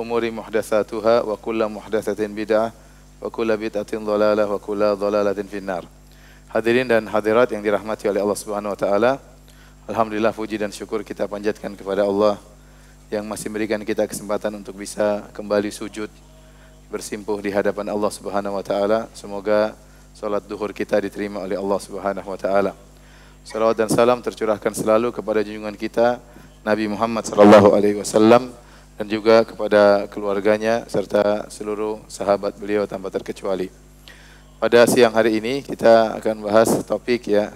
umuri muhdatsatuha wa kullu muhdatsatin bid'ah wa kullu bid'atin dhalalah wa kullu dhalalatin finnar. Hadirin dan hadirat yang dirahmati oleh Allah Subhanahu wa taala. Alhamdulillah puji dan syukur kita panjatkan kepada Allah yang masih memberikan kita kesempatan untuk bisa kembali sujud bersimpuh di hadapan Allah Subhanahu wa taala. Semoga salat duhur kita diterima oleh Allah Subhanahu wa taala. Salawat dan salam tercurahkan selalu kepada junjungan kita Nabi Muhammad sallallahu alaihi wasallam dan juga kepada keluarganya serta seluruh sahabat beliau tanpa terkecuali. Pada siang hari ini kita akan bahas topik ya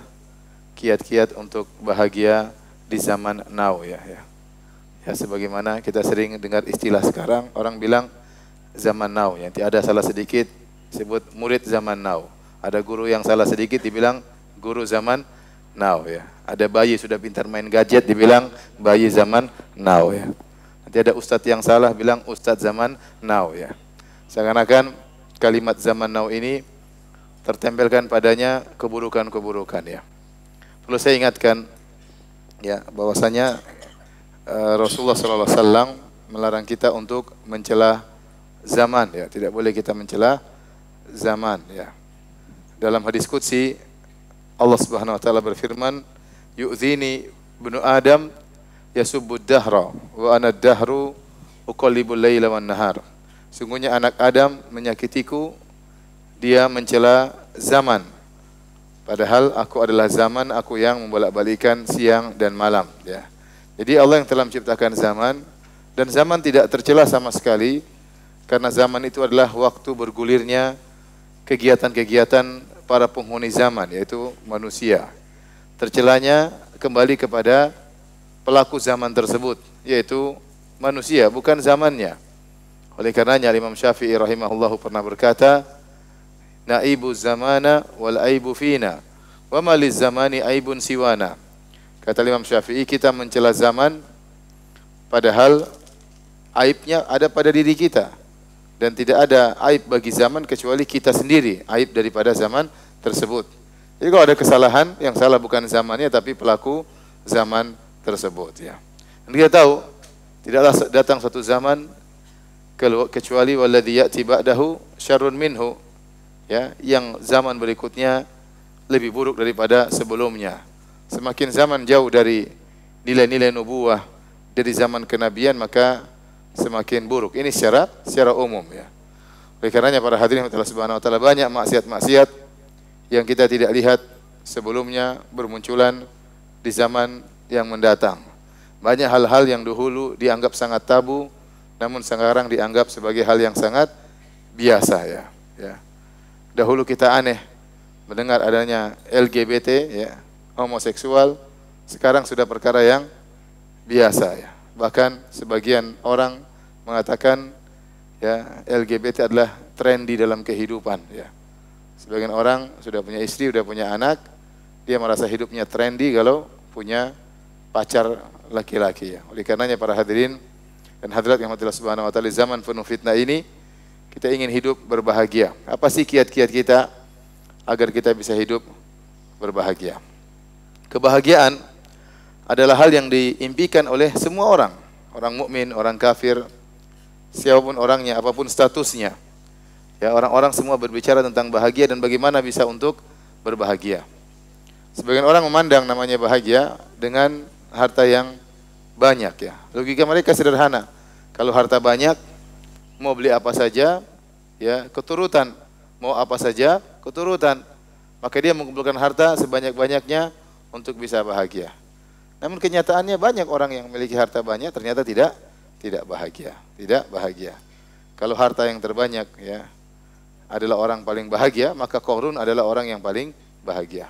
kiat-kiat untuk bahagia di zaman now ya ya. Ya sebagaimana kita sering dengar istilah sekarang orang bilang zaman now ya. Tiada salah sedikit sebut murid zaman now. Ada guru yang salah sedikit dibilang guru zaman now ya. Ada bayi sudah pintar main gadget dibilang bayi zaman now ya. Tiada ustadz yang salah bilang ustadz zaman now ya. Seakan-akan kalimat zaman now ini tertempelkan padanya keburukan-keburukan ya. Perlu saya ingatkan ya bahwasanya eh, Rasulullah sallallahu melarang kita untuk mencela zaman ya, tidak boleh kita mencela zaman ya. Dalam hadis kutsi Allah Subhanahu wa taala berfirman, "Yu'zini ibnu Adam yasubbu dahra wa ana dahru uqallibul laila wan nahar. Sungguhnya anak Adam menyakitiku, dia mencela zaman. Padahal aku adalah zaman, aku yang membolak-balikan siang dan malam, ya. Jadi Allah yang telah menciptakan zaman dan zaman tidak tercela sama sekali karena zaman itu adalah waktu bergulirnya kegiatan-kegiatan para penghuni zaman yaitu manusia. Tercelanya kembali kepada pelaku zaman tersebut, yaitu manusia, bukan zamannya. Oleh karenanya Imam Syafi'i rahimahullahu pernah berkata, "Naibu zamana wal aibu fina, wa ma zamani aibun siwana." Kata Imam Syafi'i, kita mencela zaman padahal aibnya ada pada diri kita dan tidak ada aib bagi zaman kecuali kita sendiri, aib daripada zaman tersebut. Jadi kalau ada kesalahan, yang salah bukan zamannya tapi pelaku zaman tersebut ya. Dan kita tahu tidaklah datang satu zaman kecuali walladzi ya'ti ba'dahu syarrun minhu ya yang zaman berikutnya lebih buruk daripada sebelumnya. Semakin zaman jauh dari nilai-nilai nubuah dari zaman kenabian maka semakin buruk. Ini secara secara umum ya. Oleh karenanya para hadirin telah Subhanahu wa taala banyak maksiat-maksiat yang kita tidak lihat sebelumnya bermunculan di zaman yang mendatang. Banyak hal-hal yang dahulu dianggap sangat tabu, namun sekarang dianggap sebagai hal yang sangat biasa ya. ya. Dahulu kita aneh mendengar adanya LGBT, ya, homoseksual, sekarang sudah perkara yang biasa ya. Bahkan sebagian orang mengatakan ya LGBT adalah trendy dalam kehidupan ya. Sebagian orang sudah punya istri, sudah punya anak, dia merasa hidupnya trendy kalau punya pacar laki-laki ya. Oleh karenanya para hadirin dan hadirat yang Allah Subhanahu wa taala zaman penuh fitnah ini kita ingin hidup berbahagia. Apa sih kiat-kiat kita agar kita bisa hidup berbahagia? Kebahagiaan adalah hal yang diimpikan oleh semua orang, orang mukmin, orang kafir, siapapun orangnya, apapun statusnya. Ya, orang-orang semua berbicara tentang bahagia dan bagaimana bisa untuk berbahagia. Sebagian orang memandang namanya bahagia dengan harta yang banyak ya. Logika mereka sederhana. Kalau harta banyak mau beli apa saja ya keturutan, mau apa saja keturutan. Maka dia mengumpulkan harta sebanyak-banyaknya untuk bisa bahagia. Namun kenyataannya banyak orang yang memiliki harta banyak ternyata tidak tidak bahagia, tidak bahagia. Kalau harta yang terbanyak ya adalah orang paling bahagia, maka korun adalah orang yang paling bahagia.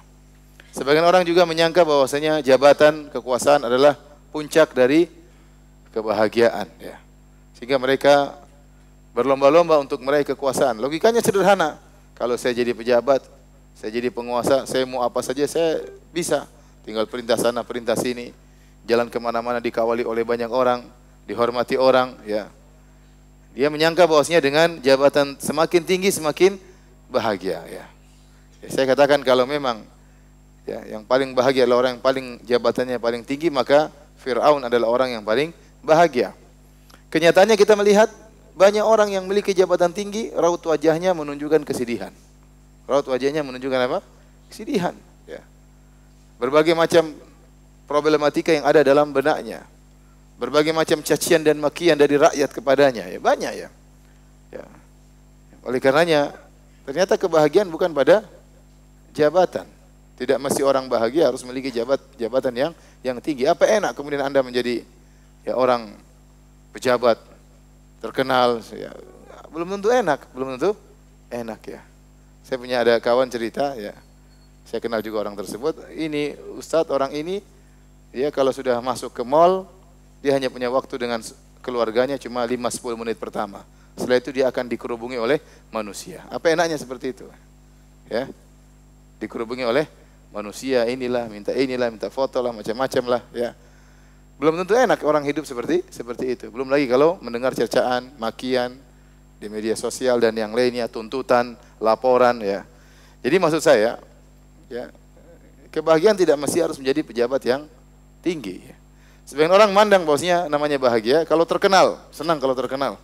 Sebagian orang juga menyangka bahwasanya jabatan kekuasaan adalah puncak dari kebahagiaan ya. Sehingga mereka berlomba-lomba untuk meraih kekuasaan. Logikanya sederhana. Kalau saya jadi pejabat, saya jadi penguasa, saya mau apa saja saya bisa. Tinggal perintah sana, perintah sini. Jalan kemana-mana dikawali oleh banyak orang, dihormati orang. Ya, dia menyangka bahwasanya dengan jabatan semakin tinggi semakin bahagia. Ya, ya saya katakan kalau memang ya, yang paling bahagia adalah orang yang paling jabatannya paling tinggi, maka Fir'aun adalah orang yang paling bahagia. Kenyataannya kita melihat banyak orang yang memiliki jabatan tinggi, raut wajahnya menunjukkan kesedihan. Raut wajahnya menunjukkan apa? Kesedihan. Ya. Berbagai macam problematika yang ada dalam benaknya. Berbagai macam cacian dan makian dari rakyat kepadanya. Ya, banyak ya. ya. Oleh karenanya, ternyata kebahagiaan bukan pada jabatan tidak mesti orang bahagia harus memiliki jabat, jabatan yang yang tinggi. Apa enak kemudian Anda menjadi ya orang pejabat terkenal ya, belum tentu enak, belum tentu enak ya. Saya punya ada kawan cerita ya. Saya kenal juga orang tersebut. Ini ustadz orang ini ya kalau sudah masuk ke mall dia hanya punya waktu dengan keluarganya cuma 5-10 menit pertama. Setelah itu dia akan dikerubungi oleh manusia. Apa enaknya seperti itu? Ya. Dikerubungi oleh manusia inilah, minta inilah, minta foto lah, macam-macam lah ya. Belum tentu enak orang hidup seperti seperti itu. Belum lagi kalau mendengar cercaan, makian di media sosial dan yang lainnya, tuntutan, laporan ya. Jadi maksud saya ya, kebahagiaan tidak mesti harus menjadi pejabat yang tinggi ya. Sebagian orang mandang bosnya namanya bahagia kalau terkenal, senang kalau terkenal.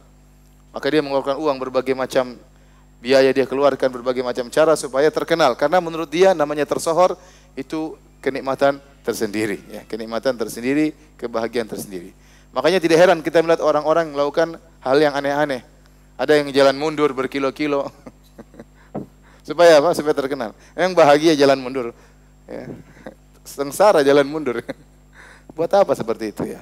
Maka dia mengeluarkan uang berbagai macam biaya dia keluarkan berbagai macam cara supaya terkenal karena menurut dia namanya tersohor itu kenikmatan tersendiri ya kenikmatan tersendiri kebahagiaan tersendiri makanya tidak heran kita melihat orang-orang melakukan hal yang aneh-aneh ada yang jalan mundur berkilo-kilo supaya apa supaya terkenal yang bahagia jalan mundur ya. sengsara jalan mundur buat apa seperti itu ya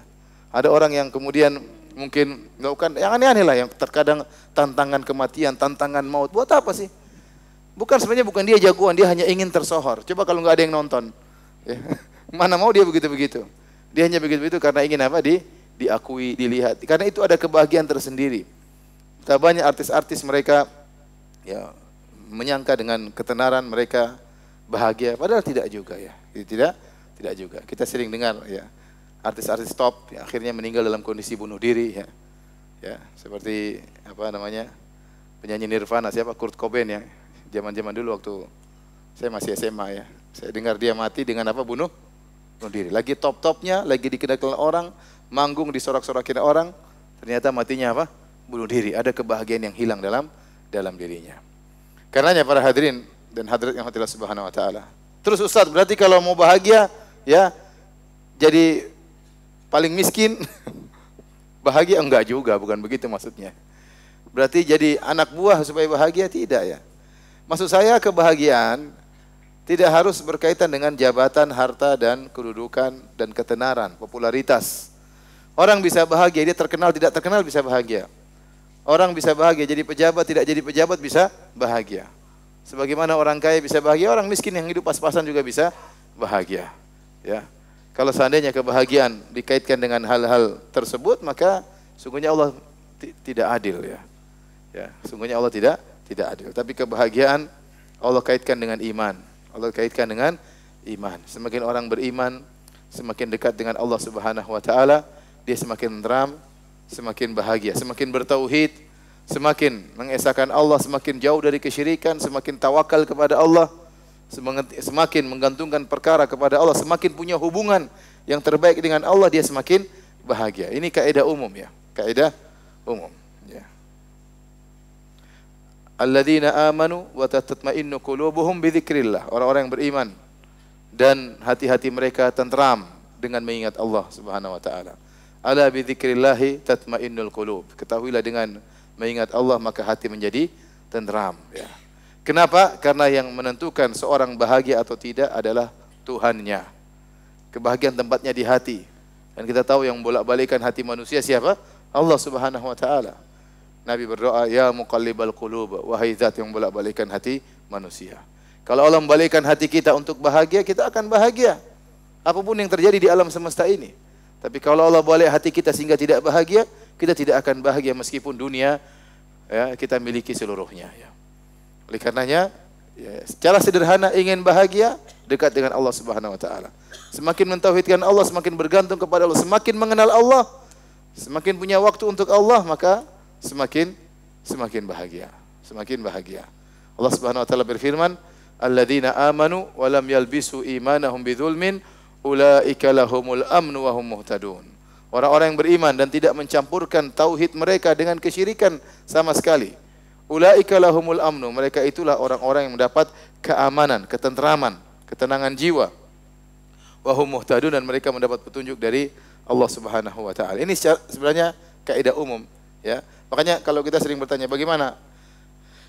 ada orang yang kemudian mungkin melakukan yang aneh-aneh lah yang terkadang tantangan kematian, tantangan maut. Buat apa sih? Bukan sebenarnya bukan dia jagoan, dia hanya ingin tersohor. Coba kalau nggak ada yang nonton, ya. mana mau dia begitu-begitu? Dia hanya begitu-begitu karena ingin apa? Di diakui, dilihat. Karena itu ada kebahagiaan tersendiri. Tak banyak artis-artis mereka ya menyangka dengan ketenaran mereka bahagia, padahal tidak juga ya. Tidak, tidak juga. Kita sering dengar ya artis-artis top yang akhirnya meninggal dalam kondisi bunuh diri ya. Ya, seperti apa namanya? penyanyi Nirvana siapa Kurt Cobain ya. Zaman-zaman dulu waktu saya masih SMA ya. Saya dengar dia mati dengan apa bunuh bunuh diri. Lagi top-topnya, lagi dikenal orang, manggung disorak-sorakin orang, ternyata matinya apa? bunuh diri. Ada kebahagiaan yang hilang dalam dalam dirinya. Karenanya para hadirin dan hadirat yang hadirat subhanahu wa taala. Terus Ustaz, berarti kalau mau bahagia ya jadi paling miskin bahagia enggak juga, bukan begitu maksudnya. Berarti jadi anak buah supaya bahagia tidak ya. Maksud saya kebahagiaan tidak harus berkaitan dengan jabatan, harta dan kedudukan dan ketenaran, popularitas. Orang bisa bahagia, dia terkenal tidak terkenal bisa bahagia. Orang bisa bahagia jadi pejabat, tidak jadi pejabat bisa bahagia. Sebagaimana orang kaya bisa bahagia, orang miskin yang hidup pas-pasan juga bisa bahagia. Ya. Kalau seandainya kebahagiaan dikaitkan dengan hal-hal tersebut, maka sungguhnya Allah tidak adil ya. Ya, sungguhnya Allah tidak tidak adil. Tapi kebahagiaan Allah kaitkan dengan iman. Allah kaitkan dengan iman. Semakin orang beriman, semakin dekat dengan Allah Subhanahu wa taala, dia semakin tenteram, semakin bahagia, semakin bertauhid, semakin mengesahkan Allah, semakin jauh dari kesyirikan, semakin tawakal kepada Allah semakin menggantungkan perkara kepada Allah, semakin punya hubungan yang terbaik dengan Allah, dia semakin bahagia. Ini kaidah umum ya, kaidah umum. Ya. Alladzina amanu wa tatma'innu qulubuhum bi Orang-orang yang beriman dan hati-hati mereka tenteram dengan mengingat Allah Subhanahu wa taala. Ala bi tatma'innul qulub. Ketahuilah dengan mengingat Allah maka hati menjadi tenteram ya. Kenapa? Karena yang menentukan seorang bahagia atau tidak adalah Tuhannya. Kebahagiaan tempatnya di hati. Dan kita tahu yang bolak-balikan hati manusia siapa? Allah Subhanahu wa taala. Nabi berdoa, "Ya muqallibal qulub, wahai zat yang bolak-balikan hati manusia." Kalau Allah membalikkan hati kita untuk bahagia, kita akan bahagia. Apapun yang terjadi di alam semesta ini. Tapi kalau Allah balik hati kita sehingga tidak bahagia, kita tidak akan bahagia meskipun dunia ya, kita miliki seluruhnya. Ya. Oleh karenanya, ya, secara sederhana ingin bahagia, dekat dengan Allah Subhanahu wa taala. Semakin mentauhidkan Allah, semakin bergantung kepada Allah, semakin mengenal Allah, semakin punya waktu untuk Allah, maka semakin semakin bahagia, semakin bahagia. Allah Subhanahu wa taala berfirman, "Alladzina amanu wa lam yalbisu imanahum bidzulmin ulaika lahumul amnu wa hum muhtadun." Orang-orang yang beriman dan tidak mencampurkan tauhid mereka dengan kesyirikan sama sekali. Ulaika lahumul amnu, mereka itulah orang-orang yang mendapat keamanan, ketentraman, ketenangan jiwa. Wahum muhtadun dan mereka mendapat petunjuk dari Allah Subhanahu wa taala. Ini sebenarnya kaidah umum, ya. Makanya kalau kita sering bertanya bagaimana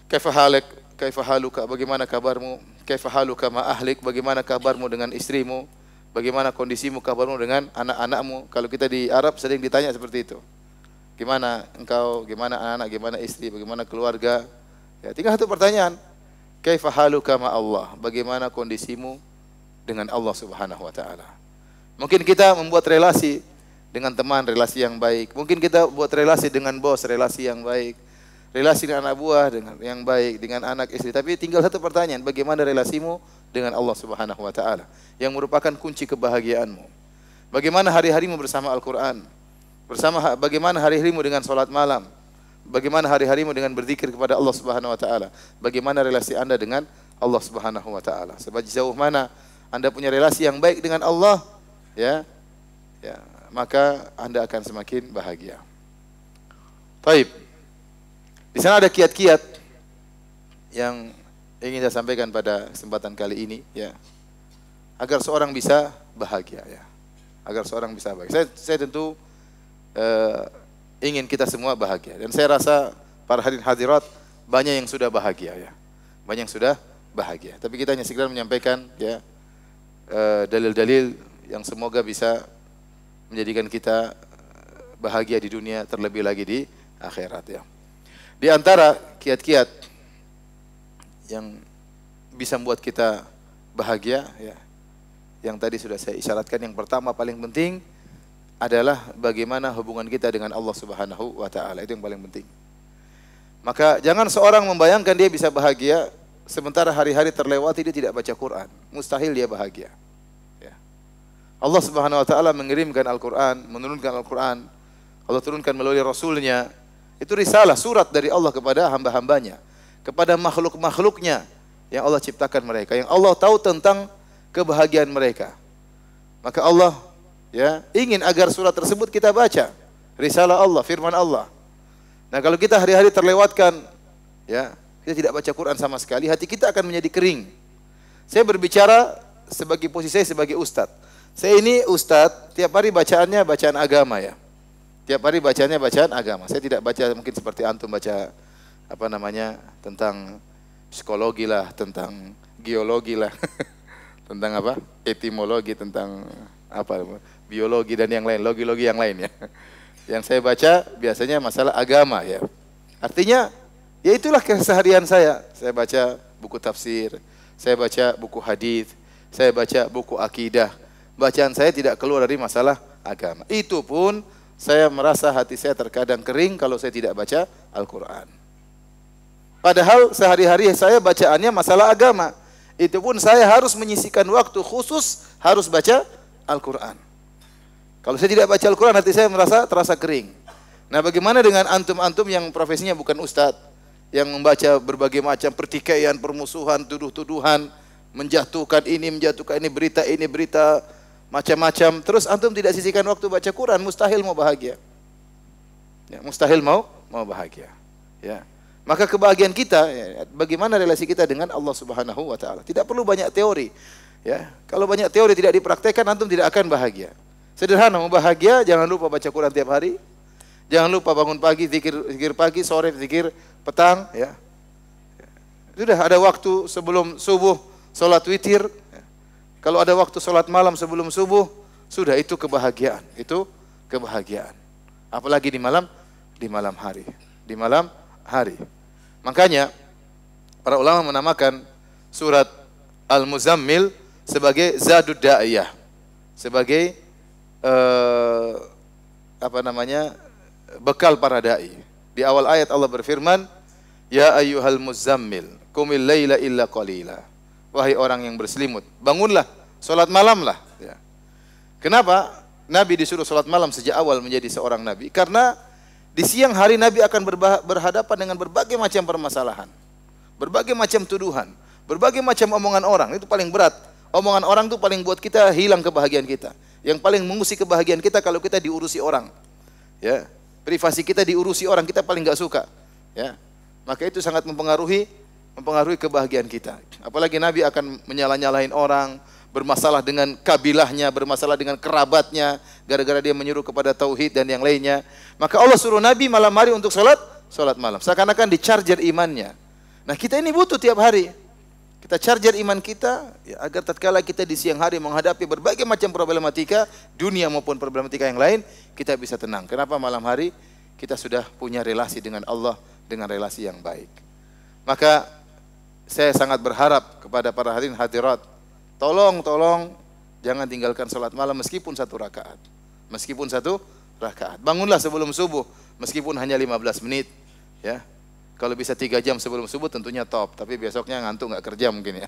kaifahalek kaifahaluka bagaimana kabarmu kaifahaluka ma ahlik bagaimana kabarmu dengan istrimu bagaimana kondisimu kabarmu dengan anak-anakmu kalau kita di Arab sering ditanya seperti itu Gimana engkau, gimana anak-anak, gimana istri, bagaimana keluarga? Ya, tinggal satu pertanyaan. Kaifa haluka ma Allah? Bagaimana kondisimu dengan Allah Subhanahu wa taala? Mungkin kita membuat relasi dengan teman relasi yang baik. Mungkin kita buat relasi dengan bos relasi yang baik. Relasi dengan anak buah dengan yang baik, dengan anak istri. Tapi tinggal satu pertanyaan, bagaimana relasimu dengan Allah Subhanahu wa taala yang merupakan kunci kebahagiaanmu? Bagaimana hari-harimu bersama Al-Qur'an? Bersama bagaimana hari-harimu dengan sholat malam. Bagaimana hari-harimu dengan berzikir kepada Allah Subhanahu wa taala. Bagaimana relasi Anda dengan Allah Subhanahu wa taala. Sebab jauh mana Anda punya relasi yang baik dengan Allah, ya. Ya, maka Anda akan semakin bahagia. Taib. Di sana ada kiat-kiat yang ingin saya sampaikan pada kesempatan kali ini, ya. Agar seorang bisa bahagia, ya. Agar seorang bisa bahagia. Saya, saya tentu eh, ingin kita semua bahagia. Dan saya rasa para hadirin hadirat banyak yang sudah bahagia ya. Banyak yang sudah bahagia. Tapi kita hanya sekedar menyampaikan ya eh, dalil-dalil eh, yang semoga bisa menjadikan kita eh, bahagia di dunia terlebih lagi di akhirat ya. Di antara kiat-kiat yang bisa membuat kita bahagia ya. Yang tadi sudah saya isyaratkan yang pertama paling penting adalah bagaimana hubungan kita dengan Allah Subhanahu wa taala. Itu yang paling penting. Maka jangan seorang membayangkan dia bisa bahagia sementara hari-hari terlewati dia tidak baca Quran. Mustahil dia bahagia. Ya. Allah Subhanahu wa taala mengirimkan Al-Qur'an, menurunkan Al-Qur'an. Allah turunkan melalui rasulnya. Itu risalah surat dari Allah kepada hamba-hambanya, kepada makhluk-makhluknya yang Allah ciptakan mereka, yang Allah tahu tentang kebahagiaan mereka. Maka Allah ya ingin agar surat tersebut kita baca risalah Allah firman Allah nah kalau kita hari-hari terlewatkan ya kita tidak baca Quran sama sekali hati kita akan menjadi kering saya berbicara sebagai posisi saya sebagai ustadz saya ini ustadz tiap hari bacaannya bacaan agama ya tiap hari bacaannya bacaan agama saya tidak baca mungkin seperti antum baca apa namanya tentang psikologi lah tentang geologi lah tentang apa etimologi tentang apa biologi dan yang lain, logi-logi yang lain ya. Yang saya baca biasanya masalah agama ya. Artinya ya itulah keseharian saya. Saya baca buku tafsir, saya baca buku hadis, saya baca buku akidah. Bacaan saya tidak keluar dari masalah agama. Itu pun saya merasa hati saya terkadang kering kalau saya tidak baca Al-Quran. Padahal sehari-hari saya bacaannya masalah agama. Itu pun saya harus menyisikan waktu khusus harus baca Al-Quran. Kalau saya tidak baca Al-Quran, hati saya merasa terasa kering. Nah bagaimana dengan antum-antum yang profesinya bukan ustadz? Yang membaca berbagai macam pertikaian, permusuhan, tuduh-tuduhan, menjatuhkan ini, menjatuhkan ini, berita ini, berita macam-macam. Terus antum tidak sisihkan waktu baca Quran, mustahil mau bahagia. Ya, mustahil mau mau bahagia. Ya. Maka kebahagiaan kita, ya, bagaimana relasi kita dengan Allah Subhanahu Wa Taala? Tidak perlu banyak teori. Ya, kalau banyak teori tidak dipraktekkan, antum tidak akan bahagia. Sederhana, mau bahagia jangan lupa baca Quran tiap hari. Jangan lupa bangun pagi, zikir, zikir pagi, sore zikir, petang ya. Sudah ada waktu sebelum subuh salat witir. Ya. Kalau ada waktu salat malam sebelum subuh, sudah itu kebahagiaan. Itu kebahagiaan. Apalagi di malam di malam hari. Di malam hari. Makanya para ulama menamakan surat Al-Muzammil sebagai Zadud Da'iyah. Sebagai eh, apa namanya bekal para dai. Di awal ayat Allah berfirman, "Ya ayyuhal muzammil, kumil layla illa qalila." Wahai orang yang berselimut, bangunlah, solat malamlah, ya. Kenapa Nabi disuruh solat malam sejak awal menjadi seorang nabi? Karena di siang hari Nabi akan berhadapan dengan berbagai macam permasalahan, berbagai macam tuduhan, berbagai macam omongan orang. Itu paling berat. Omongan orang itu paling buat kita hilang kebahagiaan kita. Yang paling mengusik kebahagiaan kita kalau kita diurusi orang. Ya, privasi kita diurusi orang kita paling nggak suka. Ya, maka itu sangat mempengaruhi mempengaruhi kebahagiaan kita. Apalagi Nabi akan menyalah-nyalahin orang, bermasalah dengan kabilahnya, bermasalah dengan kerabatnya, gara-gara dia menyuruh kepada tauhid dan yang lainnya. Maka Allah suruh Nabi malam hari untuk sholat, sholat malam. Seakan-akan di charger imannya. Nah kita ini butuh tiap hari. Kita charger iman kita ya, agar tatkala kita di siang hari menghadapi berbagai macam problematika dunia maupun problematika yang lain, kita bisa tenang. Kenapa malam hari kita sudah punya relasi dengan Allah dengan relasi yang baik. Maka saya sangat berharap kepada para hadirin hadirat, tolong tolong jangan tinggalkan salat malam meskipun satu rakaat. Meskipun satu rakaat. Bangunlah sebelum subuh meskipun hanya 15 menit ya. Kalau bisa tiga jam sebelum subuh tentunya top, tapi besoknya ngantuk nggak kerja mungkin ya.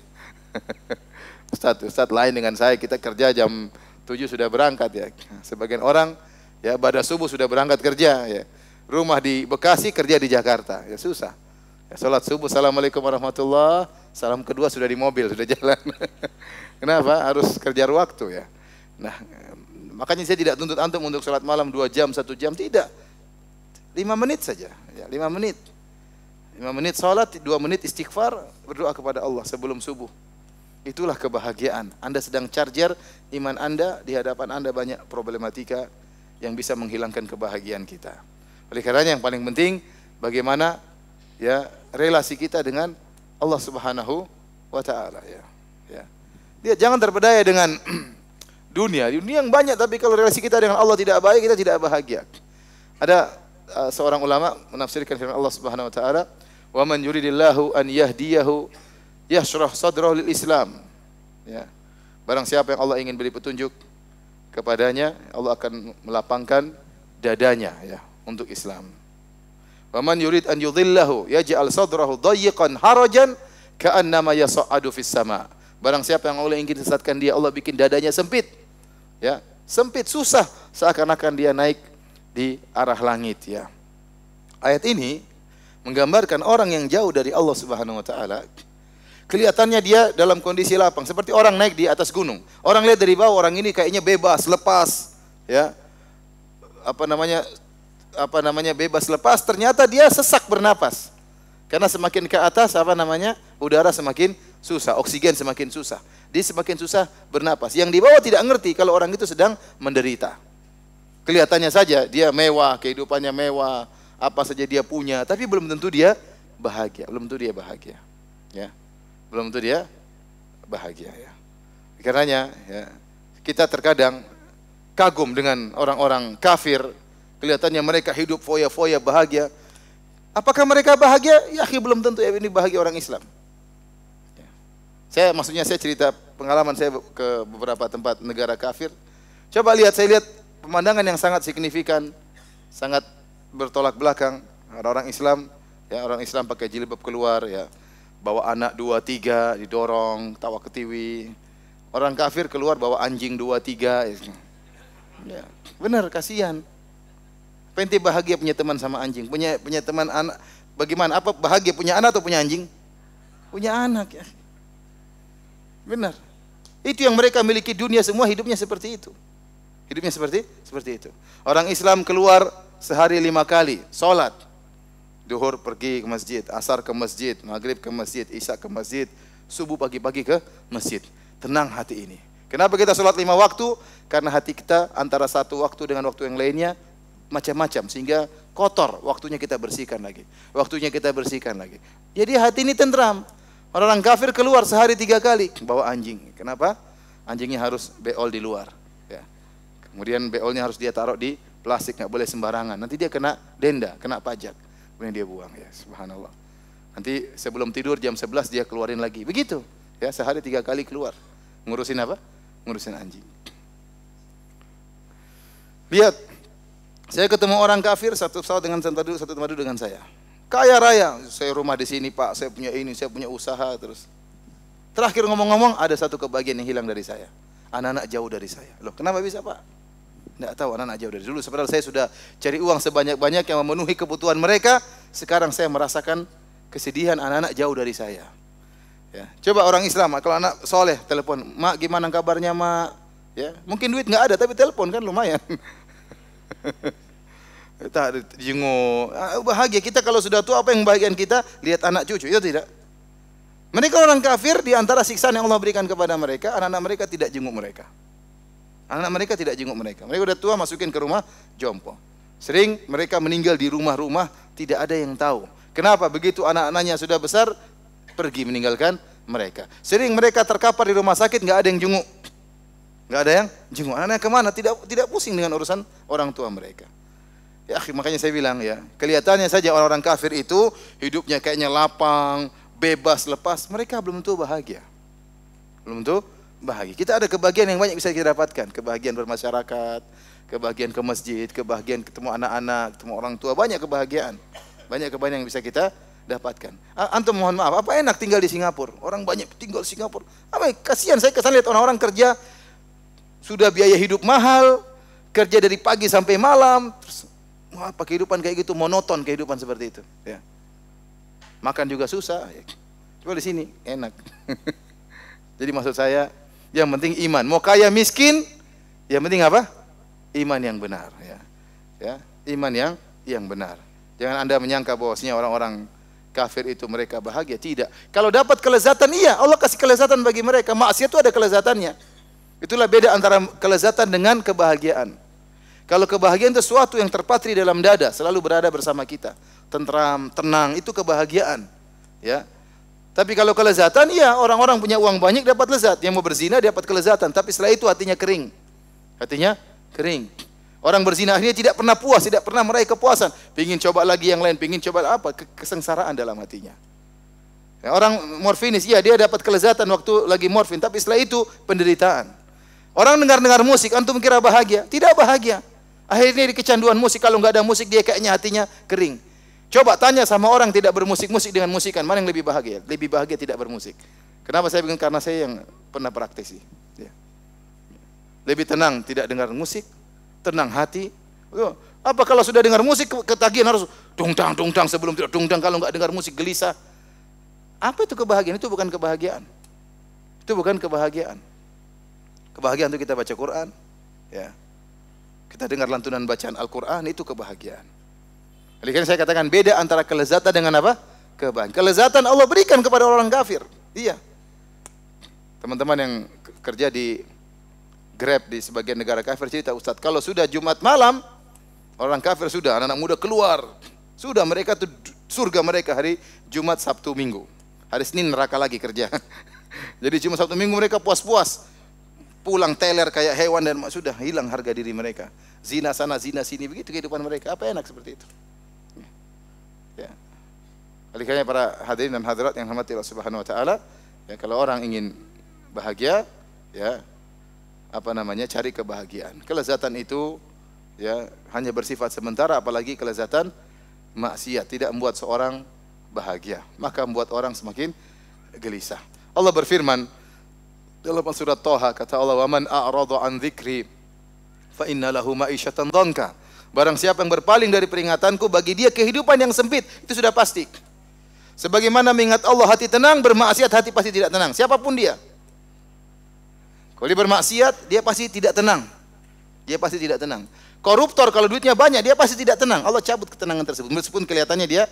Ustaz, Ustaz lain dengan saya, kita kerja jam tujuh sudah berangkat ya. Sebagian orang ya pada subuh sudah berangkat kerja ya. Rumah di Bekasi, kerja di Jakarta, ya susah. Ya, sholat subuh, Assalamualaikum warahmatullahi Salam kedua sudah di mobil, sudah jalan. Kenapa? Harus kerja waktu ya. Nah, makanya saya tidak tuntut antum untuk sholat malam dua jam, satu jam, tidak. Lima menit saja, ya, lima menit. 5 menit salat, 2 menit istighfar, berdoa kepada Allah sebelum subuh. Itulah kebahagiaan. Anda sedang charger iman Anda di hadapan Anda banyak problematika yang bisa menghilangkan kebahagiaan kita. Oleh karenanya yang paling penting bagaimana ya relasi kita dengan Allah Subhanahu wa taala ya. Ya. Dia jangan terpedaya dengan dunia. Dunia yang banyak tapi kalau relasi kita dengan Allah tidak baik, kita tidak bahagia. Ada uh, seorang ulama menafsirkan firman Allah Subhanahu wa taala, Wa man yuridillahu an yahdiyahu yashrah sadrahu lil Islam. Ya. Barang siapa yang Allah ingin beri petunjuk kepadanya, Allah akan melapangkan dadanya ya untuk Islam. Wa man yurid an yudhillahu yaj'al sadrahu dayyiqan harajan ka'annama yas'adu fis sama. Barang siapa yang Allah ingin sesatkan dia, Allah bikin dadanya sempit. Ya, sempit susah seakan-akan dia naik di arah langit ya. Ayat ini menggambarkan orang yang jauh dari Allah Subhanahu wa taala kelihatannya dia dalam kondisi lapang seperti orang naik di atas gunung. Orang lihat dari bawah orang ini kayaknya bebas, lepas, ya. Apa namanya? Apa namanya? bebas lepas, ternyata dia sesak bernapas. Karena semakin ke atas apa namanya? udara semakin susah, oksigen semakin susah. Dia semakin susah bernapas. Yang di bawah tidak ngerti kalau orang itu sedang menderita. Kelihatannya saja dia mewah, kehidupannya mewah, apa saja dia punya, tapi belum tentu dia bahagia, belum tentu dia bahagia. Ya. Belum tentu dia bahagia ya. Karenanya ya, kita terkadang kagum dengan orang-orang kafir, kelihatannya mereka hidup foya-foya bahagia. Apakah mereka bahagia? Ya, belum tentu ya, ini bahagia orang Islam. Ya. Saya maksudnya saya cerita pengalaman saya ke beberapa tempat negara kafir. Coba lihat, saya lihat pemandangan yang sangat signifikan, sangat bertolak belakang ada orang Islam ya orang Islam pakai jilbab keluar ya bawa anak dua tiga didorong tawa ketiwi orang kafir keluar bawa anjing dua tiga ya, ya benar kasihan penti bahagia punya teman sama anjing punya punya teman anak bagaimana apa bahagia punya anak atau punya anjing punya anak ya benar itu yang mereka miliki dunia semua hidupnya seperti itu hidupnya seperti seperti itu orang Islam keluar sehari lima kali, sholat. Duhur pergi ke masjid, asar ke masjid, maghrib ke masjid, isak ke masjid, subuh pagi-pagi ke masjid. Tenang hati ini. Kenapa kita sholat lima waktu? Karena hati kita antara satu waktu dengan waktu yang lainnya macam-macam. Sehingga kotor, waktunya kita bersihkan lagi. Waktunya kita bersihkan lagi. Jadi hati ini tentram. Orang kafir keluar sehari tiga kali. Bawa anjing. Kenapa? Anjingnya harus beol di luar. Ya. Kemudian beolnya harus dia taruh di plastik nggak boleh sembarangan. Nanti dia kena denda, kena pajak. Kemudian dia buang ya, subhanallah. Nanti sebelum tidur jam 11 dia keluarin lagi. Begitu. Ya, sehari tiga kali keluar. Ngurusin apa? Ngurusin anjing. Lihat, saya ketemu orang kafir satu pesawat dengan satu duduk, satu madu dengan saya. Kaya raya, saya rumah di sini pak, saya punya ini, saya punya usaha terus. Terakhir ngomong-ngomong, ada satu kebagian yang hilang dari saya. Anak-anak jauh dari saya. Loh, kenapa bisa pak? Tidak tahu anak-anak jauh dari dulu. Sebenarnya saya sudah cari uang sebanyak-banyak yang memenuhi kebutuhan mereka. Sekarang saya merasakan kesedihan anak-anak jauh dari saya. Ya. Coba orang Islam, kalau anak soleh telepon, mak gimana kabarnya mak? Ya. Mungkin duit nggak ada tapi telepon kan lumayan. tak jenguk. Ah, bahagia kita kalau sudah tua apa yang bagian kita? Lihat anak cucu itu tidak. Mereka orang kafir di antara siksaan yang Allah berikan kepada mereka, anak-anak mereka tidak jenguk mereka. Anak mereka tidak jenguk mereka. Mereka udah tua masukin ke rumah jompo. Sering mereka meninggal di rumah-rumah tidak ada yang tahu. Kenapa? Begitu anak-anaknya sudah besar pergi meninggalkan mereka. Sering mereka terkapar di rumah sakit nggak ada yang jenguk. Nggak ada yang jenguk. Anak-anak kemana? Tidak tidak pusing dengan urusan orang tua mereka. Ya, makanya saya bilang ya, kelihatannya saja orang-orang kafir itu hidupnya kayaknya lapang, bebas, lepas. Mereka belum tentu bahagia. Belum tentu bahagia. Kita ada kebahagiaan yang banyak bisa kita dapatkan. Kebahagiaan bermasyarakat, kebahagiaan ke masjid, kebahagiaan ketemu anak-anak, ketemu orang tua. Banyak kebahagiaan. Banyak kebahagiaan yang bisa kita dapatkan. Antum mohon maaf, apa enak tinggal di Singapura? Orang banyak tinggal di Singapura. Apa kasihan saya kesan lihat orang-orang kerja sudah biaya hidup mahal, kerja dari pagi sampai malam, terus apa kehidupan kayak gitu monoton kehidupan seperti itu, ya. Makan juga susah. Ya. Coba di sini enak. Jadi maksud saya yang penting iman. Mau kaya miskin, yang penting apa? Iman yang benar. Ya, ya iman yang yang benar. Jangan anda menyangka bahwasanya orang-orang kafir itu mereka bahagia. Tidak. Kalau dapat kelezatan, iya Allah kasih kelezatan bagi mereka. Maksiat itu ada kelezatannya. Itulah beda antara kelezatan dengan kebahagiaan. Kalau kebahagiaan itu sesuatu yang terpatri dalam dada, selalu berada bersama kita. Tentram, tenang, itu kebahagiaan. Ya, tapi kalau kelezatan, iya orang-orang punya uang banyak dapat lezat. Yang mau berzina dapat kelezatan. Tapi setelah itu hatinya kering. Hatinya kering. Orang berzina akhirnya tidak pernah puas, tidak pernah meraih kepuasan. Pingin coba lagi yang lain, pingin coba apa? Kesengsaraan dalam hatinya. Ya, orang morfinis, iya dia dapat kelezatan waktu lagi morfin. Tapi setelah itu penderitaan. Orang dengar-dengar musik, antum kira bahagia? Tidak bahagia. Akhirnya di kecanduan musik, kalau nggak ada musik dia kayaknya hatinya kering. Coba tanya sama orang tidak bermusik-musik dengan musikan, mana yang lebih bahagia? Lebih bahagia tidak bermusik. Kenapa saya bilang? Karena saya yang pernah praktisi. Ya. Lebih tenang tidak dengar musik, tenang hati. Oh, apa kalau sudah dengar musik ketagihan harus dungdang dungdang sebelum tidur dungdang kalau nggak dengar musik gelisah. Apa itu kebahagiaan? Itu bukan kebahagiaan. Itu bukan kebahagiaan. Kebahagiaan itu kita baca Quran, ya. Kita dengar lantunan bacaan Al-Quran itu kebahagiaan. Oleh karena saya katakan beda antara kelezatan dengan apa? Kebahan. Kelezatan Allah berikan kepada orang kafir. Iya. Teman-teman yang kerja di Grab di sebagian negara kafir cerita Ustadz, kalau sudah Jumat malam, orang kafir sudah, anak-anak muda keluar. Sudah mereka tuh surga mereka hari Jumat, Sabtu, Minggu. Hari Senin neraka lagi kerja. Jadi cuma Sabtu Minggu mereka puas-puas. Pulang teler kayak hewan dan sudah hilang harga diri mereka. Zina sana, zina sini, begitu kehidupan mereka. Apa enak seperti itu? Oleh para hadirin dan hadirat yang hormati Allah Subhanahu wa taala, ya kalau orang ingin bahagia, ya apa namanya? cari kebahagiaan. Kelezatan itu ya hanya bersifat sementara apalagi kelezatan maksiat tidak membuat seorang bahagia, maka membuat orang semakin gelisah. Allah berfirman dalam surat Toha kata Allah, "Wa man a'rada an dzikri fa inna lahu ma'isyatan dhanka." Barang siapa yang berpaling dari peringatanku bagi dia kehidupan yang sempit, itu sudah pasti. Sebagaimana mengingat Allah hati tenang, bermaksiat hati pasti tidak tenang. Siapapun dia. Kalau dia bermaksiat, dia pasti tidak tenang. Dia pasti tidak tenang. Koruptor kalau duitnya banyak, dia pasti tidak tenang. Allah cabut ketenangan tersebut. Meskipun kelihatannya dia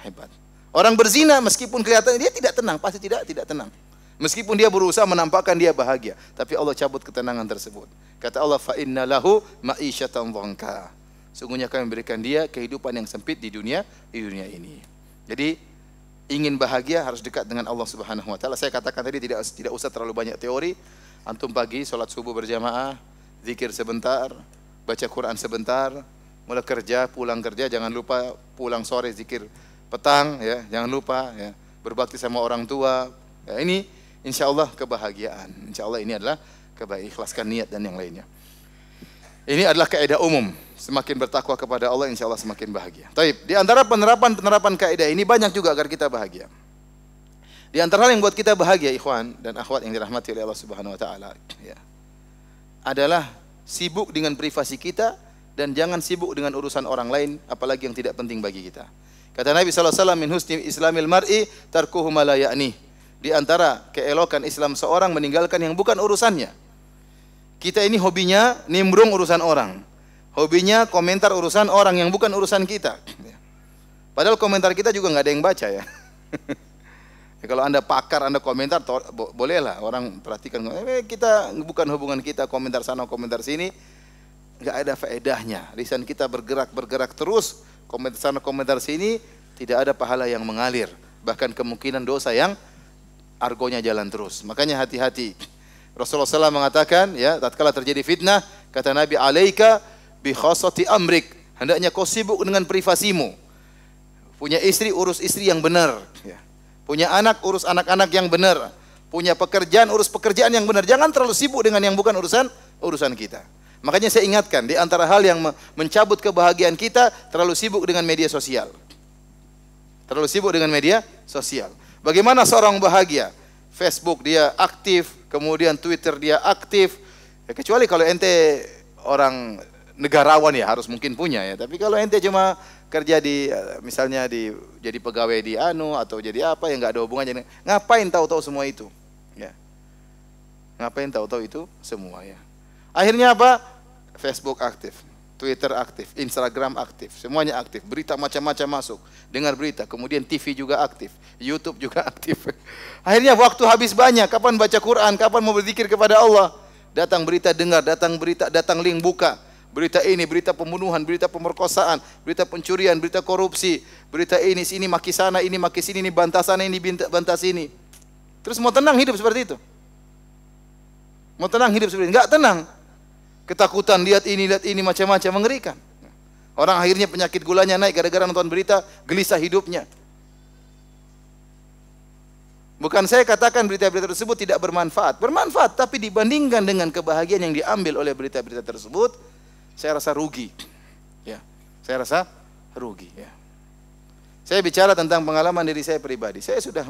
hebat. Orang berzina meskipun kelihatannya dia tidak tenang, pasti tidak tidak tenang. Meskipun dia berusaha menampakkan dia bahagia, tapi Allah cabut ketenangan tersebut. Kata Allah, fa inna lahu ma'isyatan dhangka. Sungguhnya kami memberikan dia kehidupan yang sempit di dunia di dunia ini. Jadi ingin bahagia harus dekat dengan Allah Subhanahu wa taala. Saya katakan tadi tidak tidak usah terlalu banyak teori. Antum pagi salat subuh berjamaah, zikir sebentar, baca Quran sebentar, mulai kerja, pulang kerja jangan lupa pulang sore zikir petang ya, jangan lupa ya. Berbakti sama orang tua. Ya, ini insya Allah kebahagiaan. Insya Allah ini adalah kebaikan ikhlaskan niat dan yang lainnya. Ini adalah kaidah umum semakin bertakwa kepada Allah, insya Allah semakin bahagia. Taib. Di antara penerapan-penerapan kaidah ini banyak juga agar kita bahagia. Di antara hal yang buat kita bahagia, ikhwan dan akhwat yang dirahmati oleh Allah Subhanahu Wa Taala, ya, adalah sibuk dengan privasi kita dan jangan sibuk dengan urusan orang lain, apalagi yang tidak penting bagi kita. Kata Nabi SAW, min husni islamil mar'i tarkuhu malayani. Di antara keelokan Islam seorang meninggalkan yang bukan urusannya. Kita ini hobinya nimbrung urusan orang. Hobinya komentar urusan orang yang bukan urusan kita. Padahal komentar kita juga nggak ada yang baca ya. ya kalau anda pakar, anda komentar, bo bolehlah orang perhatikan. Eh, kita bukan hubungan kita komentar sana, komentar sini, nggak ada faedahnya. Lisan kita bergerak bergerak terus, komentar sana, komentar sini, tidak ada pahala yang mengalir. Bahkan kemungkinan dosa yang argonya jalan terus. Makanya hati-hati. Rasulullah SAW mengatakan, ya, tatkala terjadi fitnah, kata Nabi, alaika bikhasati amrik. Hendaknya kau sibuk dengan privasimu. Punya istri, urus istri yang benar. Ya. Punya anak, urus anak-anak yang benar. Punya pekerjaan, urus pekerjaan yang benar. Jangan terlalu sibuk dengan yang bukan urusan urusan kita. Makanya saya ingatkan, di antara hal yang mencabut kebahagiaan kita, terlalu sibuk dengan media sosial. Terlalu sibuk dengan media sosial. Bagaimana seorang bahagia? Facebook dia aktif, kemudian Twitter dia aktif. Ya, kecuali kalau ente orang negarawan ya harus mungkin punya ya. Tapi kalau ente cuma kerja di eh, misalnya di jadi pegawai di anu atau jadi apa yang nggak ada hubungannya ngapain tahu-tahu semua itu? Ya. Ngapain tahu-tahu itu semua ya. Akhirnya apa? Facebook aktif, Twitter aktif, Instagram aktif, semuanya aktif. Berita macam-macam masuk, dengar berita, kemudian TV juga aktif, YouTube juga aktif. Akhirnya waktu habis banyak, kapan baca Quran, kapan mau berzikir kepada Allah? Datang berita dengar, datang berita, datang link buka berita ini, berita pembunuhan, berita pemerkosaan, berita pencurian, berita korupsi, berita ini, sini, maki sana, ini, maki sini, ini, bantah sana, ini, bantah sini. Terus mau tenang hidup seperti itu? Mau tenang hidup seperti itu? Enggak tenang. Ketakutan, lihat ini, lihat ini, macam-macam, mengerikan. Orang akhirnya penyakit gulanya naik gara-gara nonton berita, gelisah hidupnya. Bukan saya katakan berita-berita tersebut tidak bermanfaat. Bermanfaat, tapi dibandingkan dengan kebahagiaan yang diambil oleh berita-berita tersebut, saya rasa rugi. Ya, saya rasa rugi. Ya. Saya bicara tentang pengalaman diri saya pribadi. Saya sudah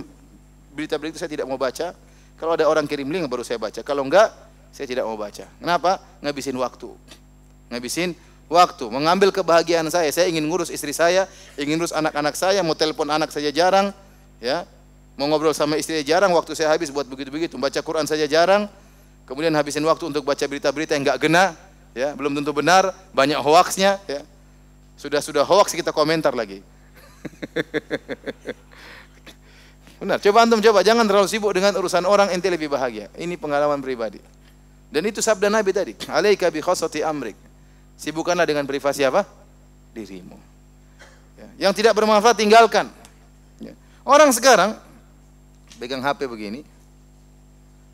berita-berita saya tidak mau baca. Kalau ada orang kirim link baru saya baca. Kalau enggak, saya tidak mau baca. Kenapa? Ngabisin waktu. Ngabisin waktu, mengambil kebahagiaan saya. Saya ingin ngurus istri saya, ingin ngurus anak-anak saya, mau telepon anak saya jarang, ya. Mau ngobrol sama istri jarang, waktu saya habis buat begitu-begitu. Baca Quran saja jarang. Kemudian habisin waktu untuk baca berita-berita yang enggak genah ya belum tentu benar, banyak hoaksnya. ya. Sudah sudah hoaks kita komentar lagi. benar, coba antum coba jangan terlalu sibuk dengan urusan orang ente lebih bahagia. Ini pengalaman pribadi. Dan itu sabda Nabi tadi, alaika bi khossati amrik. Sibukkanlah dengan privasi apa? dirimu. Ya. Yang tidak bermanfaat tinggalkan. Ya. Orang sekarang pegang HP begini,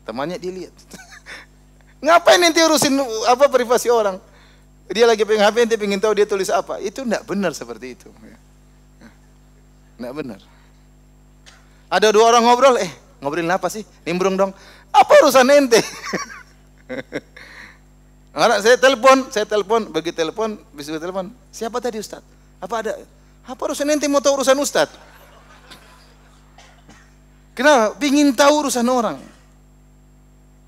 temannya dilihat. Ngapain nanti urusin uh, apa privasi orang? Dia lagi pengen HP, nanti pengen tahu dia tulis apa. Itu tidak benar seperti itu. Tidak ya. ya. benar. Ada dua orang ngobrol, eh ngobrolin apa sih? Nimbrung dong. Apa urusan ente? Anak saya telepon, saya telepon, bagi telepon, bisa telepon. Siapa tadi ustad Apa ada? Apa urusan ente mau tahu urusan ustad Kenapa? Pingin tahu urusan orang.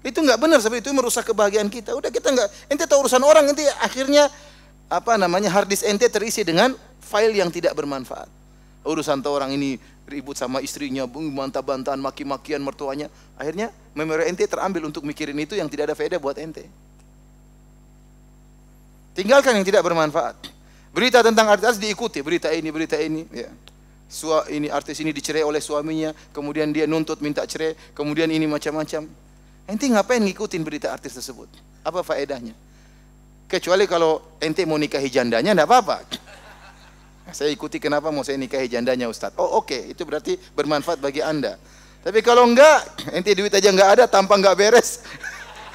Itu nggak benar seperti itu merusak kebahagiaan kita. Udah kita nggak, ente tahu urusan orang, ente akhirnya apa namanya hard disk ente terisi dengan file yang tidak bermanfaat. Urusan tahu orang ini ribut sama istrinya, bung bantah-bantahan, maki-makian mertuanya. Akhirnya memori ente terambil untuk mikirin itu yang tidak ada faedah buat ente. Tinggalkan yang tidak bermanfaat. Berita tentang artis diikuti, berita ini, berita ini. Ya sua ini artis ini dicerai oleh suaminya, kemudian dia nuntut minta cerai, kemudian ini macam-macam. Ente ngapain ngikutin berita artis tersebut? Apa faedahnya? Kecuali kalau ente mau nikahi jandanya, enggak apa-apa. Saya ikuti kenapa mau saya nikahi jandanya Ustadz. Oh oke, okay. itu berarti bermanfaat bagi anda. Tapi kalau enggak, ente duit aja enggak ada, tampang enggak beres.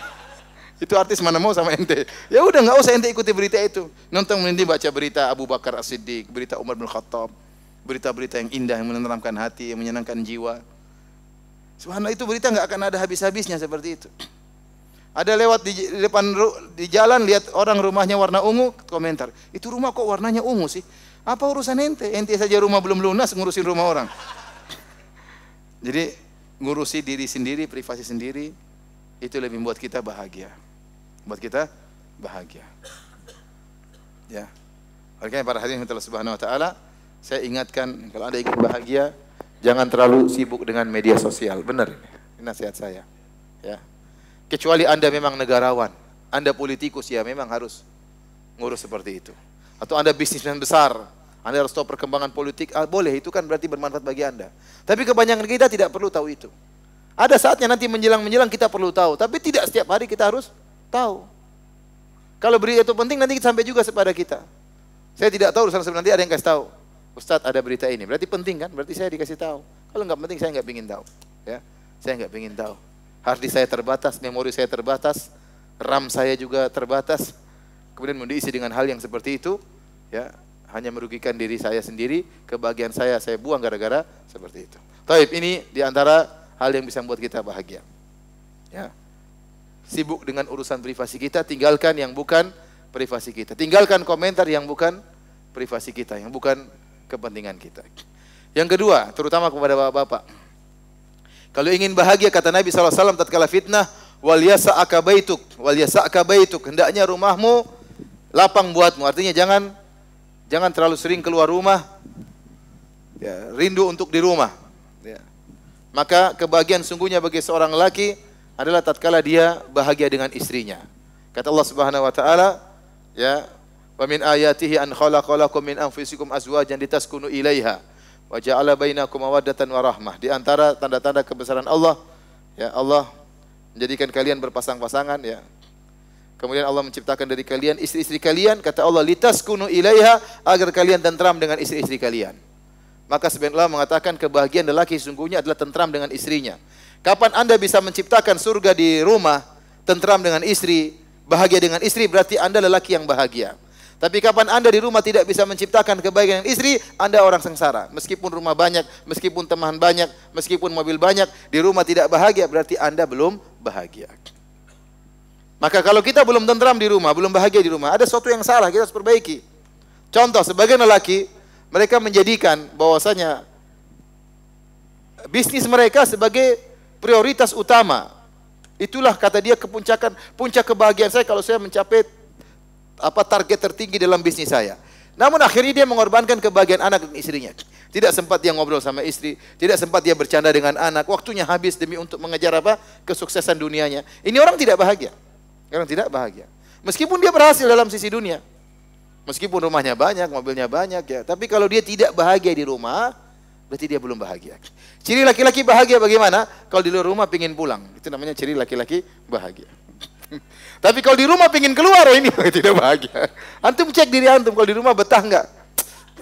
itu artis mana mau sama ente. Ya udah enggak usah ente ikuti berita itu. Nonton nanti baca berita Abu Bakar As-Siddiq, berita Umar bin Khattab, berita-berita yang indah yang menenteramkan hati, yang menyenangkan jiwa. Subhanallah itu berita nggak akan ada habis-habisnya seperti itu. Ada lewat di, depan di jalan lihat orang rumahnya warna ungu, komentar. Itu rumah kok warnanya ungu sih? Apa urusan ente? Ente saja rumah belum lunas ngurusin rumah orang. Jadi ngurusi diri sendiri, privasi sendiri itu lebih membuat kita bahagia. Buat kita bahagia. Ya. oke para hadirin Allah Subhanahu wa taala, saya ingatkan kalau ada ingin bahagia, Jangan terlalu sibuk dengan media sosial. Benar ini. Ini nasihat saya. Ya. Kecuali Anda memang negarawan, Anda politikus ya memang harus ngurus seperti itu. Atau Anda bisnis yang besar, Anda harus tahu perkembangan politik. Ah, boleh, itu kan berarti bermanfaat bagi Anda. Tapi kebanyakan kita tidak perlu tahu itu. Ada saatnya nanti menjelang-menjelang kita perlu tahu, tapi tidak setiap hari kita harus tahu. Kalau berita itu penting nanti sampai juga kepada kita. Saya tidak tahu urusan sebenarnya ada yang kasih tahu. Ustadz ada berita ini. Berarti penting kan? Berarti saya dikasih tahu. Kalau nggak penting saya nggak ingin tahu. Ya, saya nggak ingin tahu. Hardi saya terbatas, memori saya terbatas, RAM saya juga terbatas. Kemudian mau diisi dengan hal yang seperti itu, ya hanya merugikan diri saya sendiri, kebahagiaan saya saya buang gara-gara seperti itu. Taib ini diantara hal yang bisa membuat kita bahagia. Ya. Sibuk dengan urusan privasi kita, tinggalkan yang bukan privasi kita. Tinggalkan komentar yang bukan privasi kita, yang bukan kepentingan kita. Yang kedua, terutama kepada bapak-bapak. Kalau ingin bahagia kata Nabi SAW tatkala fitnah, wal yasa'aka baituk, wal yasa'aka baituk, hendaknya rumahmu lapang buatmu. Artinya jangan jangan terlalu sering keluar rumah. Ya, rindu untuk di rumah. Ya. Maka kebahagiaan sungguhnya bagi seorang laki adalah tatkala dia bahagia dengan istrinya. Kata Allah Subhanahu wa taala, ya Wa min ayatihi an khalaqalakum min anfusikum azwajan litaskunu ilaiha wa ja'ala bainakum mawaddatan wa rahmah. Di antara tanda-tanda kebesaran Allah, ya Allah menjadikan kalian berpasang-pasangan ya. Kemudian Allah menciptakan dari kalian istri-istri kalian kata Allah litaskunu ilaiha agar kalian tentram dengan istri-istri kalian. Maka sebenarnya Allah mengatakan kebahagiaan lelaki sesungguhnya adalah tentram dengan istrinya. Kapan Anda bisa menciptakan surga di rumah, tentram dengan istri, bahagia dengan istri berarti Anda lelaki yang bahagia. Tapi kapan Anda di rumah tidak bisa menciptakan kebaikan dengan istri, Anda orang sengsara. Meskipun rumah banyak, meskipun teman banyak, meskipun mobil banyak, di rumah tidak bahagia berarti Anda belum bahagia. Maka kalau kita belum tenteram di rumah, belum bahagia di rumah, ada sesuatu yang salah, kita harus perbaiki. Contoh, sebagian lelaki, mereka menjadikan bahwasanya bisnis mereka sebagai prioritas utama. Itulah kata dia kepuncakan, puncak kebahagiaan saya kalau saya mencapai apa target tertinggi dalam bisnis saya. Namun akhirnya dia mengorbankan kebahagiaan anak dan istrinya. Tidak sempat dia ngobrol sama istri, tidak sempat dia bercanda dengan anak. Waktunya habis demi untuk mengejar apa? Kesuksesan dunianya. Ini orang tidak bahagia. Orang tidak bahagia. Meskipun dia berhasil dalam sisi dunia. Meskipun rumahnya banyak, mobilnya banyak ya, tapi kalau dia tidak bahagia di rumah, berarti dia belum bahagia. Ciri laki-laki bahagia bagaimana? Kalau di luar rumah pingin pulang. Itu namanya ciri laki-laki bahagia. Tapi kalau di rumah pingin keluar oh ini tidak bahagia. Antum cek diri antum kalau di rumah betah nggak?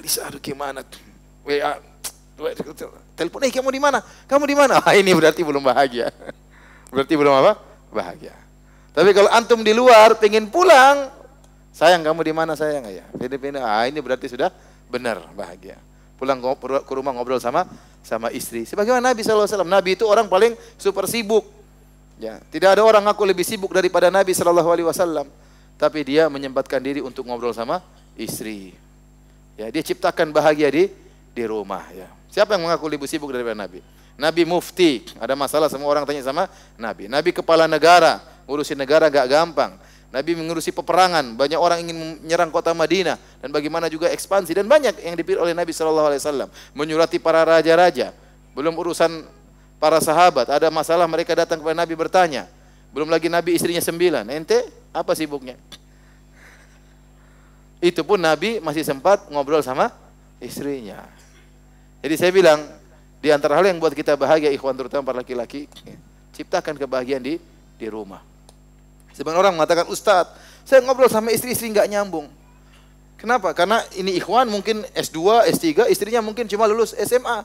Bisa aduh gimana tuh? WA, telepon, eh kamu di mana? Kamu di mana? Ah, ini berarti belum bahagia. Berarti belum apa? Bahagia. Tapi kalau antum di luar pingin pulang, sayang kamu di mana sayang ya? Pindah-pindah. Ah ini berarti sudah benar bahagia. Pulang ke rumah ngobrol sama sama istri. Sebagaimana Nabi SAW, Nabi itu orang paling super sibuk Ya, tidak ada orang aku lebih sibuk daripada Nabi Shallallahu Alaihi Wasallam, tapi dia menyempatkan diri untuk ngobrol sama istri. Ya, dia ciptakan bahagia di di rumah. Ya, siapa yang mengaku lebih sibuk daripada Nabi? Nabi mufti, ada masalah semua orang tanya sama Nabi. Nabi kepala negara, ngurusi negara gak gampang. Nabi mengurusi peperangan, banyak orang ingin menyerang kota Madinah dan bagaimana juga ekspansi dan banyak yang dipikir oleh Nabi Shallallahu Alaihi Wasallam menyurati para raja-raja. Belum urusan para sahabat. Ada masalah mereka datang kepada Nabi bertanya. Belum lagi Nabi istrinya sembilan. Ente apa sibuknya? Itu pun Nabi masih sempat ngobrol sama istrinya. Jadi saya bilang, di antara hal yang buat kita bahagia, ikhwan terutama para laki-laki, ciptakan kebahagiaan di di rumah. Sebagian orang mengatakan, Ustadz, saya ngobrol sama istri-istri nggak nyambung. Kenapa? Karena ini ikhwan mungkin S2, S3, istrinya mungkin cuma lulus SMA.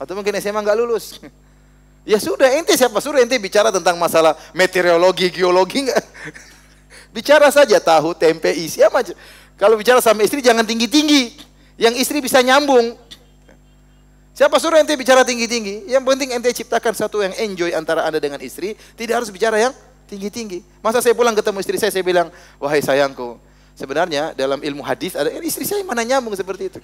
Atau mungkin SMA nggak lulus. Ya sudah, ente siapa suruh ente bicara tentang masalah meteorologi, geologi enggak? bicara saja tahu, tempe, isi apa aja. Kalau bicara sama istri jangan tinggi-tinggi. Yang istri bisa nyambung. Siapa suruh ente bicara tinggi-tinggi? Yang penting ente ciptakan satu yang enjoy antara Anda dengan istri, tidak harus bicara yang tinggi-tinggi. Masa saya pulang ketemu istri saya saya bilang, "Wahai sayangku, sebenarnya dalam ilmu hadis ada eh, istri saya mana nyambung seperti itu."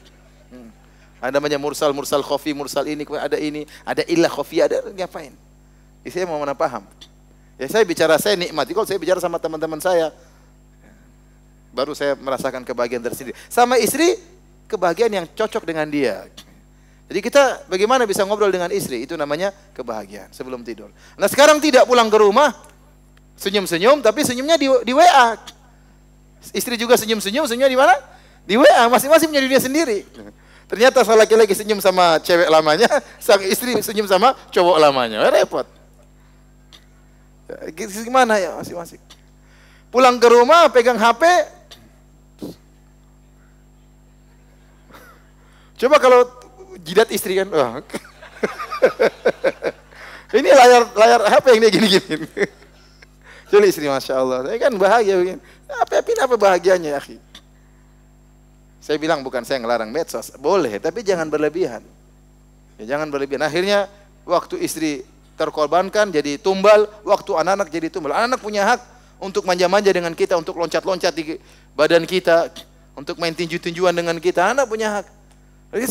Ada namanya mursal, mursal khofi, mursal ini, ada ini, ada ilah khofi, ada ngapain? Saya mau mana paham. Ya saya bicara saya nikmati kalau saya bicara sama teman-teman saya baru saya merasakan kebahagiaan tersendiri. Sama istri kebahagiaan yang cocok dengan dia. Jadi kita bagaimana bisa ngobrol dengan istri itu namanya kebahagiaan sebelum tidur. Nah sekarang tidak pulang ke rumah senyum-senyum tapi senyumnya di, di WA. Istri juga senyum-senyum, senyumnya di mana? Di WA, masing-masing punya dunia sendiri. Ternyata soal laki-laki senyum sama cewek lamanya, sang istri senyum sama cowok lamanya. Wah, eh, repot. Eh, gimana ya masing-masing? Pulang ke rumah, pegang HP. Coba kalau jidat istri kan, Oh. Ini layar layar HP yang dia gini-gini. Jadi istri masya Allah, Ini kan bahagia begini. Apa, apa bahagianya ya, akhirnya. Saya bilang bukan saya ngelarang medsos, boleh, tapi jangan berlebihan. Ya, jangan berlebihan. Akhirnya waktu istri terkorbankan jadi tumbal, waktu anak-anak jadi tumbal. Anak-anak punya hak untuk manja-manja dengan kita, untuk loncat-loncat di badan kita, untuk main tinju-tinjuan dengan kita. Anak punya hak.